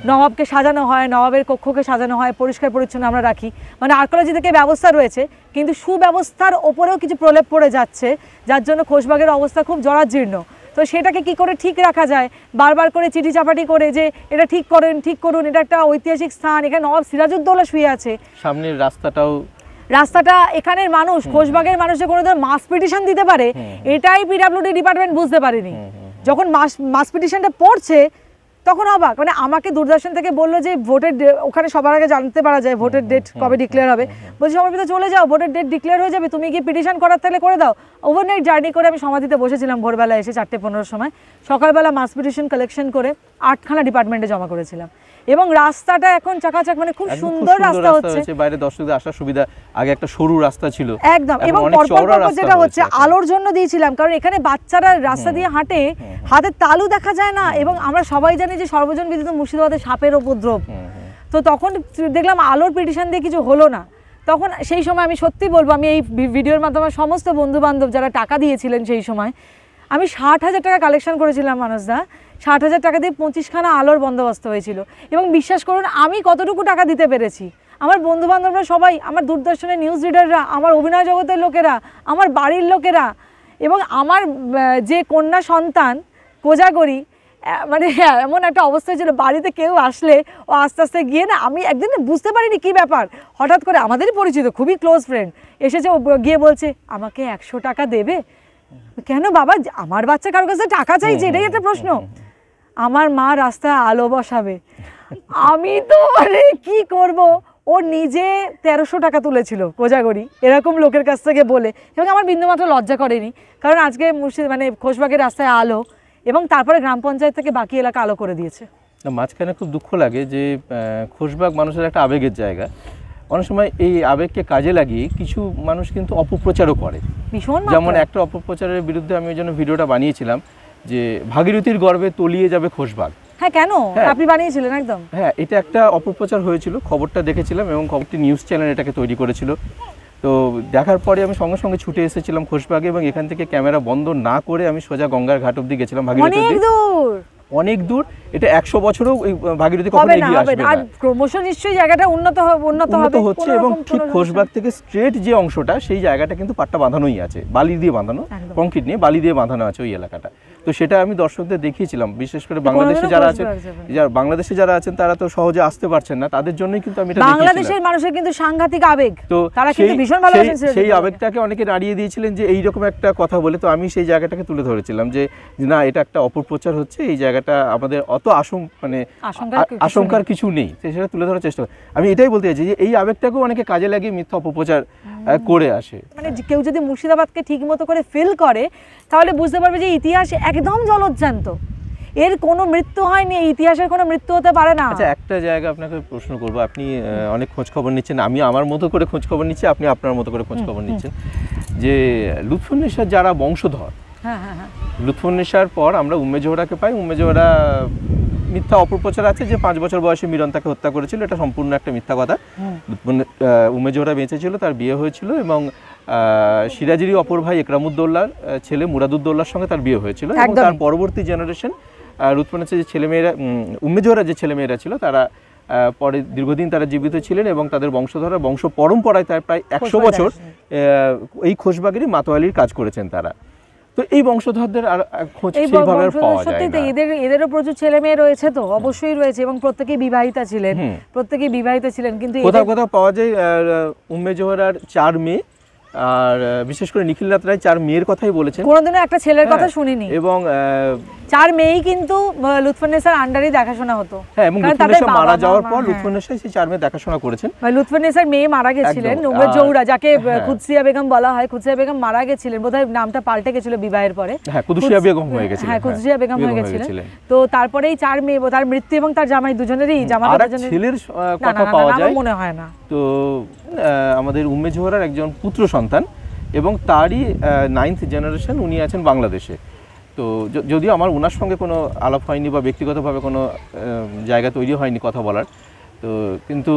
নবাবকে সাজানো হয় নবাবের কক্ষকে সাজানো হয় পরিষ্কার পরিচ্ছন্ন আমরা রাখি মানে আর্কোলজি থেকে ব্যবস্থা রয়েছে কিন্তু সুব্যবস্থার ওপরেও কিছু প্রলেপ পড়ে যাচ্ছে যার জন্য খোশবাগের অবস্থা খুব জরাজীর্ণ তো সেটাকে কি করে ঠিক রাখা যায় বারবার করে চিঠি চাপাটি করে যে এটা ঠিক করেন ঠিক করুন এটা একটা ঐতিহাসিক স্থান এখানে নবাব সিরাজউদ্দৌলা শুয়ে আছে সামনের রাস্তাটাও রাস্তাটা এখানের মানুষ খোশবাগের মানুষে কোনো ধরনের মাস পিটিশন দিতে পারে এটাই পিডাব্লিউডি ডিপার্টমেন্ট বুঝতে পারেনি যখন মাস মাস পিটিশনটা পড়ছে তখন অবাক মানে আমাকে দূরদর্শন থেকে বললো যে ভোটের ওখানে সবার আগে জানতে পারা যায় ভোটের ডেট কবে ডিক্লেয়ার হবে বলছি সবার ভিতরে চলে যাও ভোটের ডেট ডিক্লেয়ার হয়ে যাবে তুমি গিয়ে পিটিশন করার তাহলে করে দাও ওভারনাইট জার্নি করে আমি সমাধিতে বসেছিলাম ভোরবেলা এসে চারটে পনেরোর সময় সকালবেলা মাস পিটিশন কালেকশন করে আটখানা ডিপার্টমেন্টে জমা করেছিলাম এবং রাস্তাটা এখন চাকাচাক মানে খুব সুন্দর রাস্তা হচ্ছে বাইরে দর্শকদের আসার সুবিধা আগে একটা সরু রাস্তা ছিল একদম এবং যেটা হচ্ছে আলোর জন্য দিয়েছিলাম কারণ এখানে বাচ্চারা রাস্তা দিয়ে হাঁটে হাতের তালু দেখা যায় না এবং আমরা সবাই জানি যে সর্বজন বিদিত মুর্শিদাবাদের সাপের উপদ্রব তো তখন দেখলাম আলোর পিটিশন দিয়ে কিছু হলো না তখন সেই সময় আমি সত্যি বলবো আমি এই ভিডিওর মাধ্যমে সমস্ত বন্ধুবান্ধব যারা টাকা দিয়েছিলেন সেই সময় আমি ষাট হাজার টাকা কালেকশন করেছিলাম মানুষদা ষাট হাজার টাকা দিয়ে পঁচিশখানা আলোর বন্দোবস্ত হয়েছিল এবং বিশ্বাস করুন আমি কতটুকু টাকা দিতে পেরেছি আমার বন্ধুবান্ধবরা সবাই আমার দূরদর্শনের নিউজ রিডাররা আমার অভিনয় জগতের লোকেরা আমার বাড়ির লোকেরা এবং আমার যে কন্যা সন্তান কোজাগরি মানে হ্যাঁ, এমন একটা অবস্থা ছিল বাড়িতে কেউ আসলে ও আস্তে আস্তে গিয়ে না আমি একদিন বুঝতে পারিনি কি ব্যাপার হঠাৎ করে আমাদেরই পরিচিত খুবই ক্লোজ ফ্রেন্ড এসেছে ও গিয়ে বলছে আমাকে একশো টাকা দেবে কেন বাবা আমার বাচ্চা কারোর কাছে টাকা চাইছে এটাই একটা প্রশ্ন আমার মা রাস্তায় আলো বসাবে আমি তো মানে কি করব ও নিজে তেরোশো টাকা তুলেছিল কোজাগরি এরকম লোকের কাছ থেকে বলে এবং আমার বিন্দুমাত্র লজ্জা করেনি কারণ আজকে মুর্শিদ মানে খোশবাগের রাস্তায় আলো এবং তারপরে গ্রাম পঞ্চায়েত থেকে বাকি এলাকা আলো করে দিয়েছে মাঝখানে খুব দুঃখ লাগে যে খোশবাগ মানুষের একটা আবেগের জায়গা অনেক সময় এই আবেগকে কাজে লাগিয়ে কিছু মানুষ কিন্তু অপপ্রচারও করে যেমন একটা অপপ্রচারের বিরুদ্ধে আমি ওই জন্য ভিডিওটা বানিয়েছিলাম যে ভাগীরথীর গর্বে তলিয়ে যাবে খোশবাগ হ্যাঁ কেন হ্যাঁ। আপনি বানিয়েছিলেন একদম হ্যাঁ এটা একটা অপপ্রচার হয়েছিল খবরটা দেখেছিলাম এবং খবরটি নিউজ চ্যানেল এটাকে তৈরি করেছিল তো দেখার পরে আমি সঙ্গে সঙ্গে ছুটে এসেছিলাম খোশবাগে এবং এখান থেকে ক্যামেরা বন্ধ না করে আমি সোজা গঙ্গার ঘাট অব্দি গেছিলাম ভাগীরথী অনেক দূর এটা একশো বছরও ভাগীরথী কখনো এগিয়ে আসবে আর ক্রমশ নিশ্চয়ই জায়গাটা উন্নত উন্নত হবে হচ্ছে এবং ঠিক খোশবাগ থেকে স্ট্রেট যে অংশটা সেই জায়গাটা কিন্তু পাট্টা বাঁধানোই আছে বালি দিয়ে বাঁধানো কংক্রিট নিয়ে বালি দিয়ে বাঁধানো আছে ওই এলাকাটা তো সেটা আমি দর্শকদের দেখিয়েছিলাম বিশেষ করে বাংলাদেশে যারা আছেন যারা বাংলাদেশে যারা আছেন তারা তো সহজে আসতে পারছেন না তাদের জন্যই কিন্তু আমি বাংলাদেশের মানুষের কিন্তু সাংঘাতিক আবেগ তো তারা কিন্তু ভীষণ ভালোবাসেন সেই আবেগটাকে অনেকে দাঁড়িয়ে দিয়েছিলেন যে এই রকম একটা কথা বলে তো আমি সেই জায়গাটাকে তুলে ধরেছিলাম যে না এটা একটা অপপ্রচার হচ্ছে এই জায়গাটা আমাদের অত আশং মানে আশঙ্কার কিছু নেই সেটা তুলে ধরার চেষ্টা আমি এটাই বলতে চাইছি যে এই আবেগটাকেও অনেকে কাজে লাগিয়ে মিথ্যা অপপ্রচার করে আসে মানে কেউ যদি মুর্শিদাবাদকে ঠিক মতো করে ফিল করে তাহলে বুঝতে পারবে যে ইতিহাস একদম জলজ্জান্ত এর কোনো মৃত্যু হয়নি ইতিহাসের কোনো মৃত্যু হতে পারে না আচ্ছা একটা জায়গা আপনাকে প্রশ্ন করব আপনি অনেক খোঁজ খবর নিচ্ছেন আমি আমার মতো করে খোঁজ খবর নিচ্ছি আপনি আপনার মতো করে খোঁজ খবর নিচ্ছেন যে লুৎফুন্নেশার যারা বংশধর হ্যাঁ হ্যাঁ হ্যাঁ লুৎফুন্নেশার পর আমরা উম্মে জোহরাকে পাই উম্মে জোহরা মিথ্যা অপপ্রচার আছে যে পাঁচ বছর বয়সে মিরন তাকে হত্যা করেছিল এটা সম্পূর্ণ একটা মিথ্যা কথা উমে জোহরা বেঁচে ছিল তার বিয়ে হয়েছিল এবং সিরাজিরই অপর ভাই একরামুদ্দৌল্লার ছেলে মুরাদুদ্দৌল্লার সঙ্গে তার বিয়ে হয়েছিল এবং তার পরবর্তী জেনারেশন রুৎপনাথের যে ছেলেমেয়েরা উম্মেজোহরা যে ছেলেমেয়েরা ছিল তারা পরে দীর্ঘদিন তারা জীবিত ছিলেন এবং তাদের বংশধরা বংশ পরম্পরায় তার প্রায় একশো বছর এই খোসবাগিরি মাতোয়ালির কাজ করেছেন তারা তো এই বংশধরদের আর খোঁজ সেইভাবে আর পাওয়া এদের এদেরও প্রচুর ছেলে মেয়ে রয়েছে তো অবশ্যই রয়েছে এবং প্রত্যেকেই বিবাহিতা ছিলেন প্রত্যেকেই বিবাহিতা ছিলেন কিন্তু কোথাও কোথাও পাওয়া যায় উম্মেজোহরার চার মেয়ে আর বিশেষ করে নিখিল রাত রায় চার মেয়ের কথাই বলেছেন কোনোদিনও একটা ছেলের কথা হ্যাঁ, শুনিনি এবং চার মেয়েই কিন্তু লুৎফানেসার আন্ডারে দেখাশোনা হতো হ্যাঁ এবং লুৎফানেসা মারা যাওয়ার পর হ্যাঁ। লুৎফানেসাই সেই চার মেয়ে দেখাশোনা করেছেন লুৎফানেসার মেয়ে মারা গেছিলেন উমর জৌরা যাকে হ্যাঁ। কুদসিয়া বেগম বলা হয় কুদসিয়া বেগম মারা গেছিলেন বোধহয় নামটা পাল্টে গেছিল বিবাহের পরে হ্যাঁ কুদসিয়া বেগম হয়ে গেছিলেন হ্যাঁ কুদসিয়া বেগম হয়ে গেছিলেন তো তারপরে এই চার মেয়ে তার মৃত্যু এবং তার জামাই দুজনেরই জামাই আর ছেলের কথা পাওয়া যায় মনে হয় না তো আমাদের উম্মে জোহরার একজন পুত্র সন্তান সন্তান এবং তারই নাইনথ জেনারেশন উনি আছেন বাংলাদেশে তো যদিও আমার ওনার সঙ্গে কোনো আলাপ হয়নি বা ব্যক্তিগতভাবে কোনো জায়গা তৈরি হয়নি কথা বলার তো কিন্তু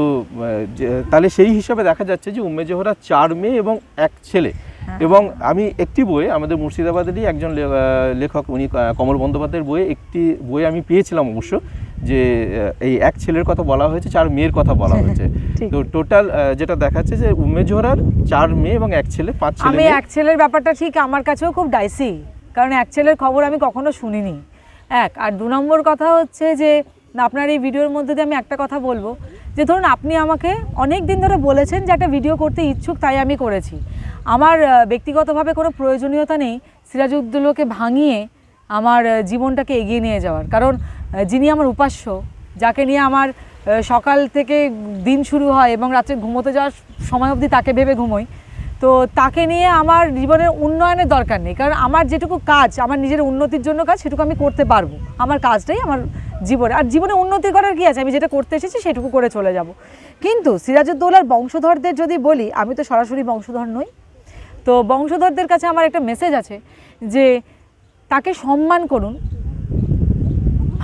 তাহলে সেই হিসাবে দেখা যাচ্ছে যে উম্মে জোহরা চার মেয়ে এবং এক ছেলে হ্যাঁ। এবং আমি একটি বই আমাদের মুর্শিদাবাদেরই একজন লেখক উনি কমল বন্দ্যোপাধ্যায়ের বইয়ে একটি বই আমি পেয়েছিলাম অবশ্য যে এই এক ছেলের কথা বলা হয়েছে চার মেয়ের কথা বলা হ্যাঁ, হয়েছে হ্যাঁ, তো টোটাল যেটা দেখাচ্ছে যে উমেজোরার চার মেয়ে এবং এক ছেলে পাঁচ ছেলে আমি এক ছেলের ব্যাপারটা ঠিক আমার কাছেও খুব ডাইসি কারণ এক ছেলের খবর আমি কখনো শুনিনি এক আর দু নম্বর কথা হচ্ছে যে আপনার এই ভিডিওর মধ্যে দিয়ে আমি একটা কথা বলবো যে ধরুন আপনি আমাকে অনেক দিন ধরে বলেছেন যে একটা ভিডিও করতে ইচ্ছুক তাই আমি করেছি আমার ব্যক্তিগতভাবে কোনো প্রয়োজনীয়তা নেই সিরাজউদ্দৌলাকে ভাঙিয়ে আমার জীবনটাকে এগিয়ে নিয়ে যাওয়ার কারণ যিনি আমার উপাস্য যাকে নিয়ে আমার সকাল থেকে দিন শুরু হয় এবং রাত্রে ঘুমোতে যাওয়ার সময় অবধি তাকে ভেবে ঘুমোই তো তাকে নিয়ে আমার জীবনের উন্নয়নের দরকার নেই কারণ আমার যেটুকু কাজ আমার নিজের উন্নতির জন্য কাজ সেটুকু আমি করতে পারবো আমার কাজটাই আমার জীবনে আর জীবনে উন্নতি করার কী আছে আমি যেটা করতে এসেছি সেটুকু করে চলে যাব কিন্তু সিরাজউদ্দৌলার বংশধরদের যদি বলি আমি তো সরাসরি বংশধর নই তো বংশধরদের কাছে আমার একটা মেসেজ আছে যে তাকে সম্মান করুন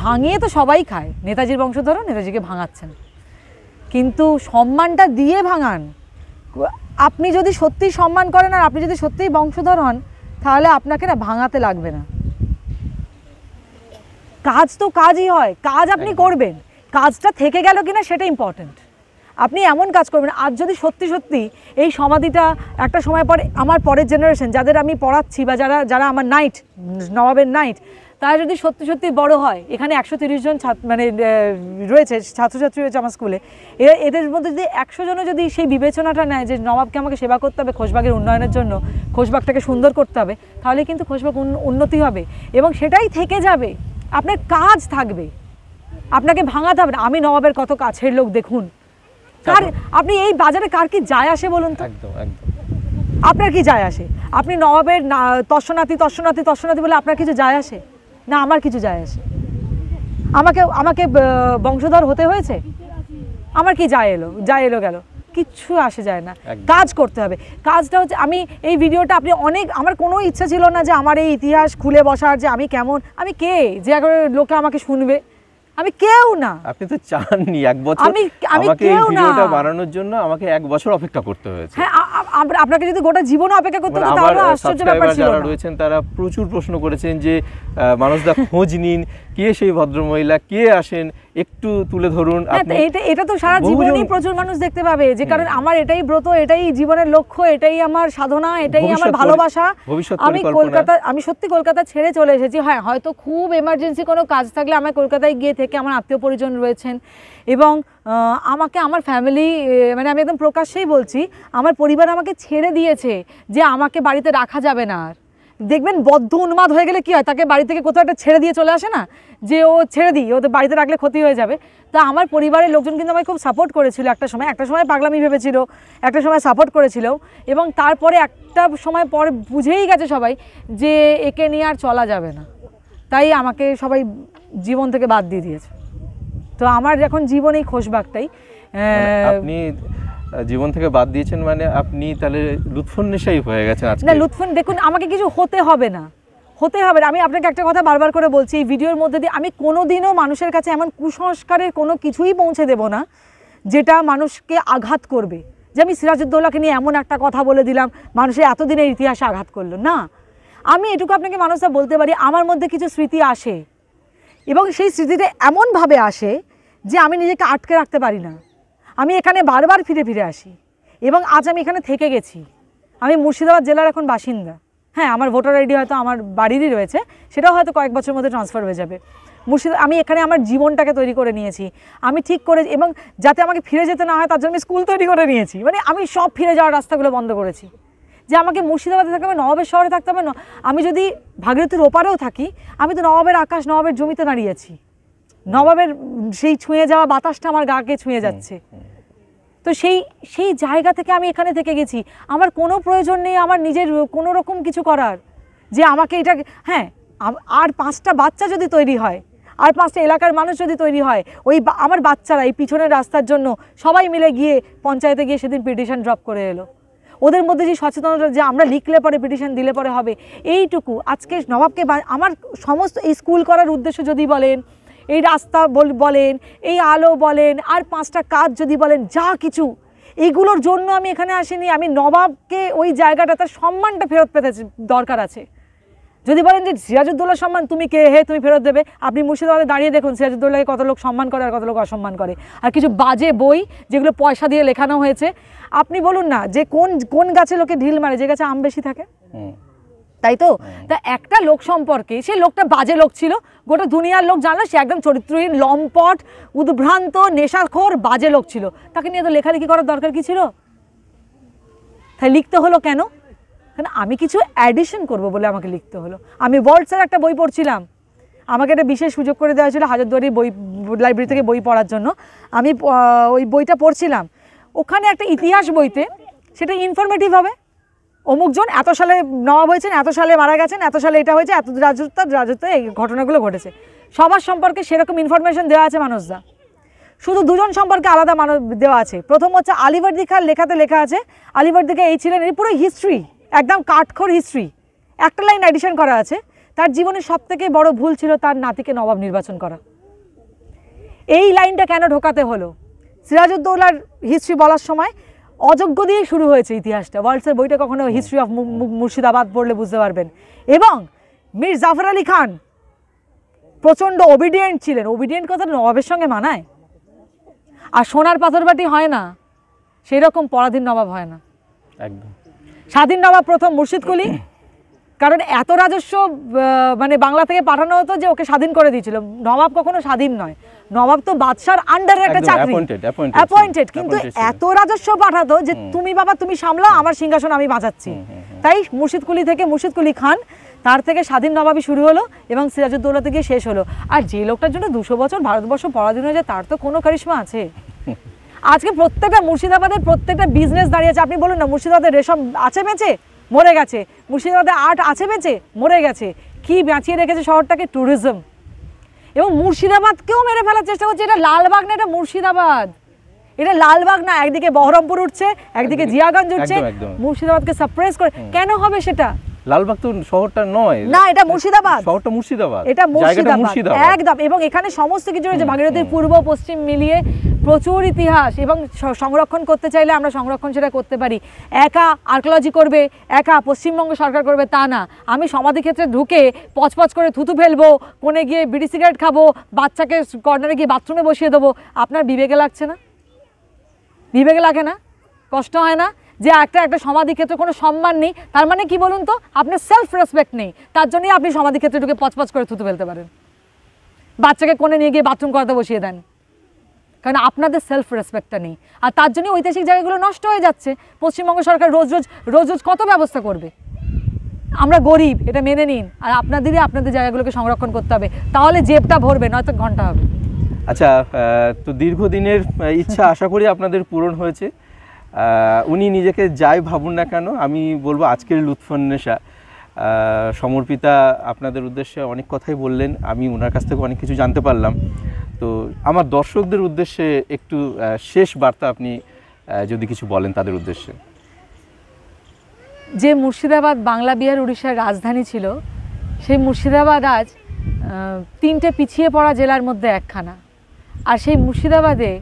ভাঙিয়ে তো সবাই খায় নেতাজির বংশধর নেতাজিকে ভাঙাচ্ছেন কিন্তু সম্মানটা দিয়ে ভাঙান আপনি যদি সত্যিই সম্মান করেন আর আপনি যদি সত্যিই বংশধর হন তাহলে আপনাকে না ভাঙাতে লাগবে না কাজ তো কাজই হয় কাজ আপনি করবেন কাজটা থেকে গেল কিনা সেটা ইম্পর্ট্যান্ট আপনি এমন কাজ করবেন আজ যদি সত্যি সত্যি এই সমাধিটা একটা সময় পরে আমার পরের জেনারেশন যাদের আমি পড়াচ্ছি বা যারা যারা আমার নাইট নবাবের নাইট তারা যদি সত্যি সত্যি বড় হয় এখানে একশো তিরিশ জন মানে রয়েছে ছাত্রছাত্রী রয়েছে আমার স্কুলে এরা এদের মধ্যে যদি একশো জনও যদি সেই বিবেচনাটা নেয় যে নবাবকে আমাকে সেবা করতে হবে খোশবাগের উন্নয়নের জন্য খোশবাগটাকে সুন্দর করতে হবে তাহলে কিন্তু খোশবাগ উন্নতি হবে এবং সেটাই থেকে যাবে আপনার কাজ থাকবে আপনাকে ভাঙাতে হবে না আমি নবাবের কত কাছের লোক দেখুন কার আপনি এই বাজারে কার কি যায় আসে বলুন তো একদম আপনার কি যায় আসে আপনি নবাবের তর্শনাতি তর্শনাতি তর্শনাতি বলে আপনার কিছু যায় আসে না আমার কিছু যায় আসে আমাকে আমাকে বংশধর হতে হয়েছে আমার কি যায় এলো যায় এলো গেল কিচ্ছু আসে যায় না কাজ করতে হবে কাজটা হচ্ছে আমি এই ভিডিওটা আপনি অনেক আমার কোনো ইচ্ছা ছিল না যে আমার এই ইতিহাস খুলে বসার যে আমি কেমন আমি কে যে লোকে আমাকে শুনবে আমি কেউ না আপনি তো চাননি এক বছর আমি আমি কেউ না ভিডিওটা বানানোর জন্য আমাকে এক বছর অপেক্ষা করতে হয়েছে হ্যাঁ আপনাকে যদি গোটা জীবন অপেক্ষা করতে হতো তাহলে আশ্চর্য ব্যাপার ছিল যারা রয়েছেন তারা প্রচুর প্রশ্ন করেছেন যে দা খোঁজ নিন কে সেই ভদ্র মহিলা কে আসেন একটু তুলে ধরুন এটা এটা তো সারা জীবনই প্রচুর মানুষ দেখতে পাবে যে হ্যাঁ। কারণ আমার এটাই ব্রত এটাই জীবনের লক্ষ্য এটাই আমার সাধনা এটাই আমার ভালোবাসা আমি কলকাতা আমি সত্যি কলকাতা ছেড়ে চলে এসেছি হ্যাঁ হয়তো খুব এমার্জেন্সি কোনো কাজ থাকলে আমার কলকাতায় গিয়ে থেকে আমার আত্মীয় পরিজন রয়েছেন এবং আমাকে আমার ফ্যামিলি মানে আমি একদম প্রকাশ্যেই বলছি আমার পরিবার আমাকে ছেড়ে দিয়েছে যে আমাকে বাড়িতে রাখা যাবে না আর দেখবেন বদ্ধ উন্মাদ হয়ে গেলে কি হয় তাকে বাড়ি থেকে কোথাও একটা ছেড়ে দিয়ে চলে আসে না যে ও ছেড়ে দিই ওদের বাড়িতে রাখলে ক্ষতি হয়ে যাবে তা আমার পরিবারের লোকজন কিন্তু আমায় খুব সাপোর্ট করেছিল একটা সময় একটা সময় পাগলামি ভেবেছিল একটা সময় সাপোর্ট করেছিল এবং তারপরে একটা সময় পর বুঝেই গেছে সবাই যে একে নিয়ে আর চলা যাবে না তাই আমাকে সবাই জীবন থেকে বাদ দিয়ে দিয়েছে তো আমার এখন জীবন এই খোশবাগটাই মানে আপনি জীবন থেকে বাদ দিয়েছেন মানে আপনি তাহলে লুৎফুন নেশাই হয়ে গেছেন আজকে না লুৎফুন দেখুন আমাকে কিছু হতে হবে না হতে হবে আমি আপনাকে একটা কথা বারবার করে বলছি এই ভিডিওর মধ্যে দিয়ে আমি কোনোদিনও মানুষের কাছে এমন কুসংস্কারের কোনো কিছুই পৌঁছে দেব না যেটা মানুষকে আঘাত করবে যে আমি সিরাজউদ্দৌলাকে নিয়ে এমন একটা কথা বলে দিলাম মানুষের এতদিনের ইতিহাসে আঘাত করলো না আমি এটুকু আপনাকে মানুষরা বলতে পারি আমার মধ্যে কিছু স্মৃতি আসে এবং সেই স্মৃতিটা এমনভাবে আসে যে আমি নিজেকে আটকে রাখতে পারি না আমি এখানে বারবার ফিরে ফিরে আসি এবং আজ আমি এখানে থেকে গেছি আমি মুর্শিদাবাদ জেলার এখন বাসিন্দা হ্যাঁ আমার ভোটার আইডি হয়তো আমার বাড়িরই রয়েছে সেটাও হয়তো কয়েক বছরের মধ্যে ট্রান্সফার হয়ে যাবে মুর্শিদা আমি এখানে আমার জীবনটাকে তৈরি করে নিয়েছি আমি ঠিক করে এবং যাতে আমাকে ফিরে যেতে না হয় তার জন্য আমি স্কুল তৈরি করে নিয়েছি মানে আমি সব ফিরে যাওয়ার রাস্তাগুলো বন্ধ করেছি যে আমাকে মুর্শিদাবাদে থাকতে হবে নবাবের শহরে থাকতে হবে আমি যদি ভাগীরথীর ওপারেও থাকি আমি তো নবাবের আকাশ নবাবের জমিতে দাঁড়িয়েছি নবাবের সেই ছুঁয়ে যাওয়া বাতাসটা আমার গাকে ছুঁয়ে যাচ্ছে তো সেই সেই জায়গা থেকে আমি এখানে থেকে গেছি আমার কোনো প্রয়োজন নেই আমার নিজের কোনো রকম কিছু করার যে আমাকে এটা হ্যাঁ আর পাঁচটা বাচ্চা যদি তৈরি হয় আর পাঁচটা এলাকার মানুষ যদি তৈরি হয় ওই আমার বাচ্চারা এই পিছনের রাস্তার জন্য সবাই মিলে গিয়ে পঞ্চায়েতে গিয়ে সেদিন পিটিশন ড্রপ করে এলো ওদের মধ্যে যে সচেতনতা যে আমরা লিখলে পরে পিটিশন দিলে পরে হবে এইটুকু আজকে নবাবকে আমার সমস্ত এই স্কুল করার উদ্দেশ্য যদি বলেন এই রাস্তা বলেন এই আলো বলেন আর পাঁচটা কাজ যদি বলেন যা কিছু এগুলোর জন্য আমি এখানে আসিনি আমি নবাবকে ওই জায়গাটা তার সম্মানটা ফেরত পেতে দরকার আছে যদি বলেন যে সিরাজুদ্দৌলার সম্মান তুমি কে হে তুমি ফেরত দেবে আপনি মুর্শিদাবাদে দাঁড়িয়ে দেখুন সিরাজুদ্দৌলাকে কত লোক সম্মান করে আর কত লোক অসম্মান করে আর কিছু বাজে বই যেগুলো পয়সা দিয়ে লেখানো হয়েছে আপনি বলুন না যে কোন কোন গাছে লোকে ঢিল মারে যে গাছে আম বেশি থাকে তাই তো হ্যাঁ। তা একটা লোক সম্পর্কে সে লোকটা বাজে লোক ছিল গোটা দুনিয়ার লোক জানলো সে একদম চরিত্রহীন লম্পট উদ্ভ্রান্ত নেশাখোর বাজে লোক ছিল তাকে নিয়ে তো লেখালেখি করার দরকার কি ছিল তাই লিখতে হলো কেন কেন আমি কিছু অ্যাডিশন করব বলে আমাকে লিখতে হলো আমি ওয়ার্ল্ডসের একটা বই পড়ছিলাম আমাকে একটা বিশেষ সুযোগ করে দেওয়া ছিল হাজারদুয়ারি বই লাইব্রেরি থেকে বই পড়ার জন্য আমি ওই বইটা পড়ছিলাম ওখানে একটা ইতিহাস বইতে সেটা ইনফরমেটিভ হবে অমুকজন এত সালে নবাব হয়েছেন এত সালে মারা গেছেন এত সালে এটা হয়েছে এত রাজত্ব রাজত্ব এই ঘটনাগুলো ঘটেছে সবার সম্পর্কে সেরকম ইনফরমেশন দেওয়া আছে মানুষরা শুধু দুজন সম্পর্কে আলাদা মানুষ দেওয়া আছে প্রথম হচ্ছে আলিবর্দি খার লেখাতে লেখা আছে আলিবর্দি খা এই ছিলেন এই পুরো হিস্ট্রি একদম কাঠখোর হিস্ট্রি একটা লাইন অ্যাডিশন করা আছে তার জীবনের সবথেকে বড় ভুল ছিল তার নাতিকে নবাব নির্বাচন করা এই লাইনটা কেন ঢোকাতে হলো সিরাজউদ্দৌলার হিস্ট্রি বলার সময় অযোগ্য দিয়ে শুরু হয়েছে ইতিহাসটা ওয়ার্ল্ডসের বইটা কখনো হিস্ট্রি অফ মুর্শিদাবাদ পড়লে বুঝতে পারবেন এবং মীর জাফর আলী খান প্রচণ্ড ওবিডিয়েন্ট ছিলেন ওবিডিয়েন্ট কথাটা নবাবের সঙ্গে মানায় আর সোনার পাথরবাটি হয় না সেই রকম পরাধীন নবাব হয় না একদম স্বাধীন নবাব প্রথম মুর্শিদকুলি কারণ এত রাজস্ব মানে বাংলা থেকে পাঠানো হতো যে ওকে স্বাধীন করে দিয়েছিল নবাব কখনো স্বাধীন নয় নবাব তো বাদশার আন্ডারে একটা চাকরি অ্যাপয়েন্টেড কিন্তু এত রাজস্ব পাঠাতো যে তুমি বাবা তুমি সামলাও আমার সিংহাসন আমি বাঁচাচ্ছি তাই মুর্শিদকুলি থেকে মুর্শিদকুলি খান তার থেকে স্বাধীন নবাবি শুরু হলো এবং সিরাজউদ্দৌলাতে গিয়ে শেষ হলো আর যে লোকটার জন্য দুশো বছর ভারতবর্ষ পরাধীন হয়ে যায় তার তো কোনো কারিশ্মা আছে আজকে প্রত্যেকটা মুর্শিদাবাদের প্রত্যেকটা বিজনেস দাঁড়িয়েছে আপনি বলুন না মুর্শিদাবাদের রেশম আছে বেঁচে মরে গেছে মুর্শিদাবাদে আর্ট আছে বেঁচে মরে গেছে কি বাঁচিয়ে রেখেছে শহরটাকে ট্যুরিজম এবং মুর্শিদাবাদকেও মেরে ফেলার চেষ্টা করছে এটা লালবাগ না এটা মুর্শিদাবাদ এটা লালবাগ না একদিকে বহরমপুর উঠছে একদিকে জিয়াগঞ্জ উঠছে মুর্শিদাবাদকে সাপ্রেস করে কেন হবে সেটা লালবাগ তো শহরটা নয় না এটা মুর্শিদাবাদ শহরটা মুর্শিদাবাদ এটা মুর্শিদাবাদ একদম এবং এখানে সমস্ত কিছু রয়েছে ভাগীরথীর পূর্ব পশ্চিম মিলিয়ে প্রচুর ইতিহাস এবং সংরক্ষণ করতে চাইলে আমরা সংরক্ষণ সেটা করতে পারি একা আর্কোলজি করবে একা পশ্চিমবঙ্গ সরকার করবে তা না আমি সমাধি ক্ষেত্রে ঢুকে পচপচ করে থুতু ফেলবো কোণে গিয়ে বিড়ি সিগারেট খাবো বাচ্চাকে কর্নারে গিয়ে বাথরুমে বসিয়ে দেবো আপনার বিবেকে লাগছে না বিবেকে লাগে না কষ্ট হয় না যে একটা একটা সমাধি ক্ষেত্রে কোনো সম্মান নেই তার মানে কি বলুন তো আপনার সেলফ রেসপেক্ট নেই তার জন্যই আপনি সমাধি ক্ষেত্রে ঢুকে পচপচ করে থুতু ফেলতে পারেন বাচ্চাকে কোণে নিয়ে গিয়ে বাথরুম করাতে বসিয়ে দেন কারণ আপনাদের সেলফ রেসপেক্টটা নেই আর তার জন্য ঐতিহাসিক জায়গাগুলো নষ্ট হয়ে যাচ্ছে পশ্চিমবঙ্গ সরকার রোজ রোজ রোজ রোজ কত ব্যবস্থা করবে আমরা গরিব এটা মেনে নিন আর আপনাদেরই আপনাদের জায়গাগুলোকে সংরক্ষণ করতে হবে তাহলে জেবটা ভরবে নয়তো ঘন্টা হবে আচ্ছা তো দীর্ঘদিনের ইচ্ছা আশা করি আপনাদের পূরণ হয়েছে উনি নিজেকে যাই ভাবুন না কেন আমি বলবো আজকের লুৎফন্নেশা সমর্পিতা আপনাদের উদ্দেশ্যে অনেক কথাই বললেন আমি ওনার কাছ থেকে অনেক কিছু জানতে পারলাম তো আমার দর্শকদের উদ্দেশ্যে একটু শেষ বার্তা আপনি যদি কিছু বলেন তাদের উদ্দেশ্যে যে মুর্শিদাবাদ বাংলা বিহার উড়িষ্যার রাজধানী ছিল সেই মুর্শিদাবাদ আজ তিনটে পিছিয়ে পড়া জেলার মধ্যে একখানা আর সেই মুর্শিদাবাদে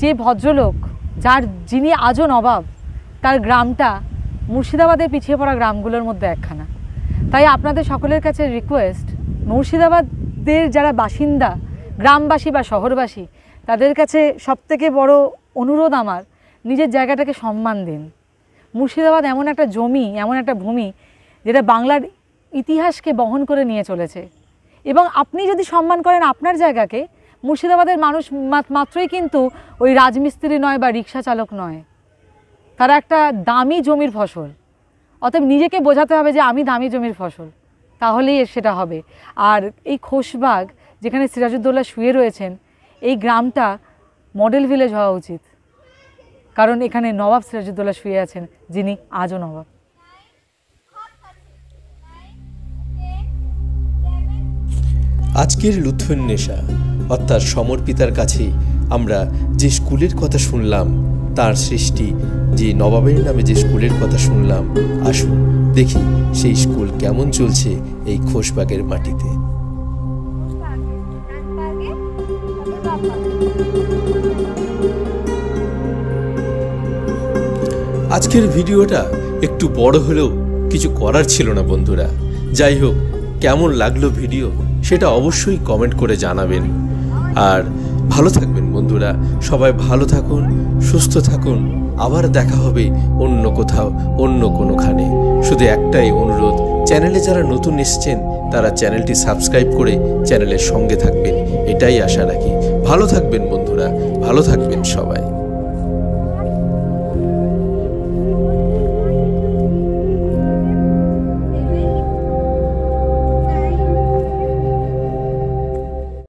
যে ভদ্রলোক যার যিনি আজও নবাব তার গ্রামটা মুর্শিদাবাদের পিছিয়ে পড়া গ্রামগুলোর মধ্যে একখানা তাই আপনাদের সকলের কাছে রিকোয়েস্ট মুর্শিদাবাদের যারা বাসিন্দা গ্রামবাসী বা শহরবাসী তাদের কাছে সবথেকে বড় অনুরোধ আমার নিজের জায়গাটাকে সম্মান দিন মুর্শিদাবাদ এমন একটা জমি এমন একটা ভূমি যেটা বাংলার ইতিহাসকে বহন করে নিয়ে চলেছে এবং আপনি যদি সম্মান করেন আপনার জায়গাকে মুর্শিদাবাদের মানুষ মাত্রই কিন্তু ওই রাজমিস্ত্রি নয় বা রিক্সা চালক নয় তারা একটা দামি জমির ফসল অতএব নিজেকে বোঝাতে হবে যে আমি দামি জমির ফসল তাহলেই সেটা হবে আর এই খোশবাগ যেখানে সিরাজুদ্দৌল্লা শুয়ে রয়েছেন এই গ্রামটা মডেল ভিলেজ হওয়া উচিত কারণ এখানে নবাব সিরাজুদ্দৌল্লা শুয়ে আছেন যিনি আজও নবাব আজকের নেশা অর্থাৎ সমর্পিতার কাছে আমরা যে স্কুলের কথা শুনলাম তার সৃষ্টি যে নবাবের নামে যে স্কুলের কথা শুনলাম আসুন দেখি সেই স্কুল কেমন চলছে এই খোসবাগের মাটিতে আজকের ভিডিওটা একটু বড় হলেও কিছু করার ছিল না বন্ধুরা যাই হোক কেমন লাগলো ভিডিও সেটা অবশ্যই কমেন্ট করে জানাবেন আর ভালো থাকবেন বন্ধুরা সবাই ভালো থাকুন সুস্থ থাকুন আবার দেখা হবে অন্য কোথাও অন্য কোনোখানে শুধু একটাই অনুরোধ চ্যানেলে যারা নতুন এসছেন তারা চ্যানেলটি সাবস্ক্রাইব করে চ্যানেলের সঙ্গে থাকবেন এটাই আশা রাখি ভালো থাকবেন বন্ধুরা ভালো থাকবেন সবাই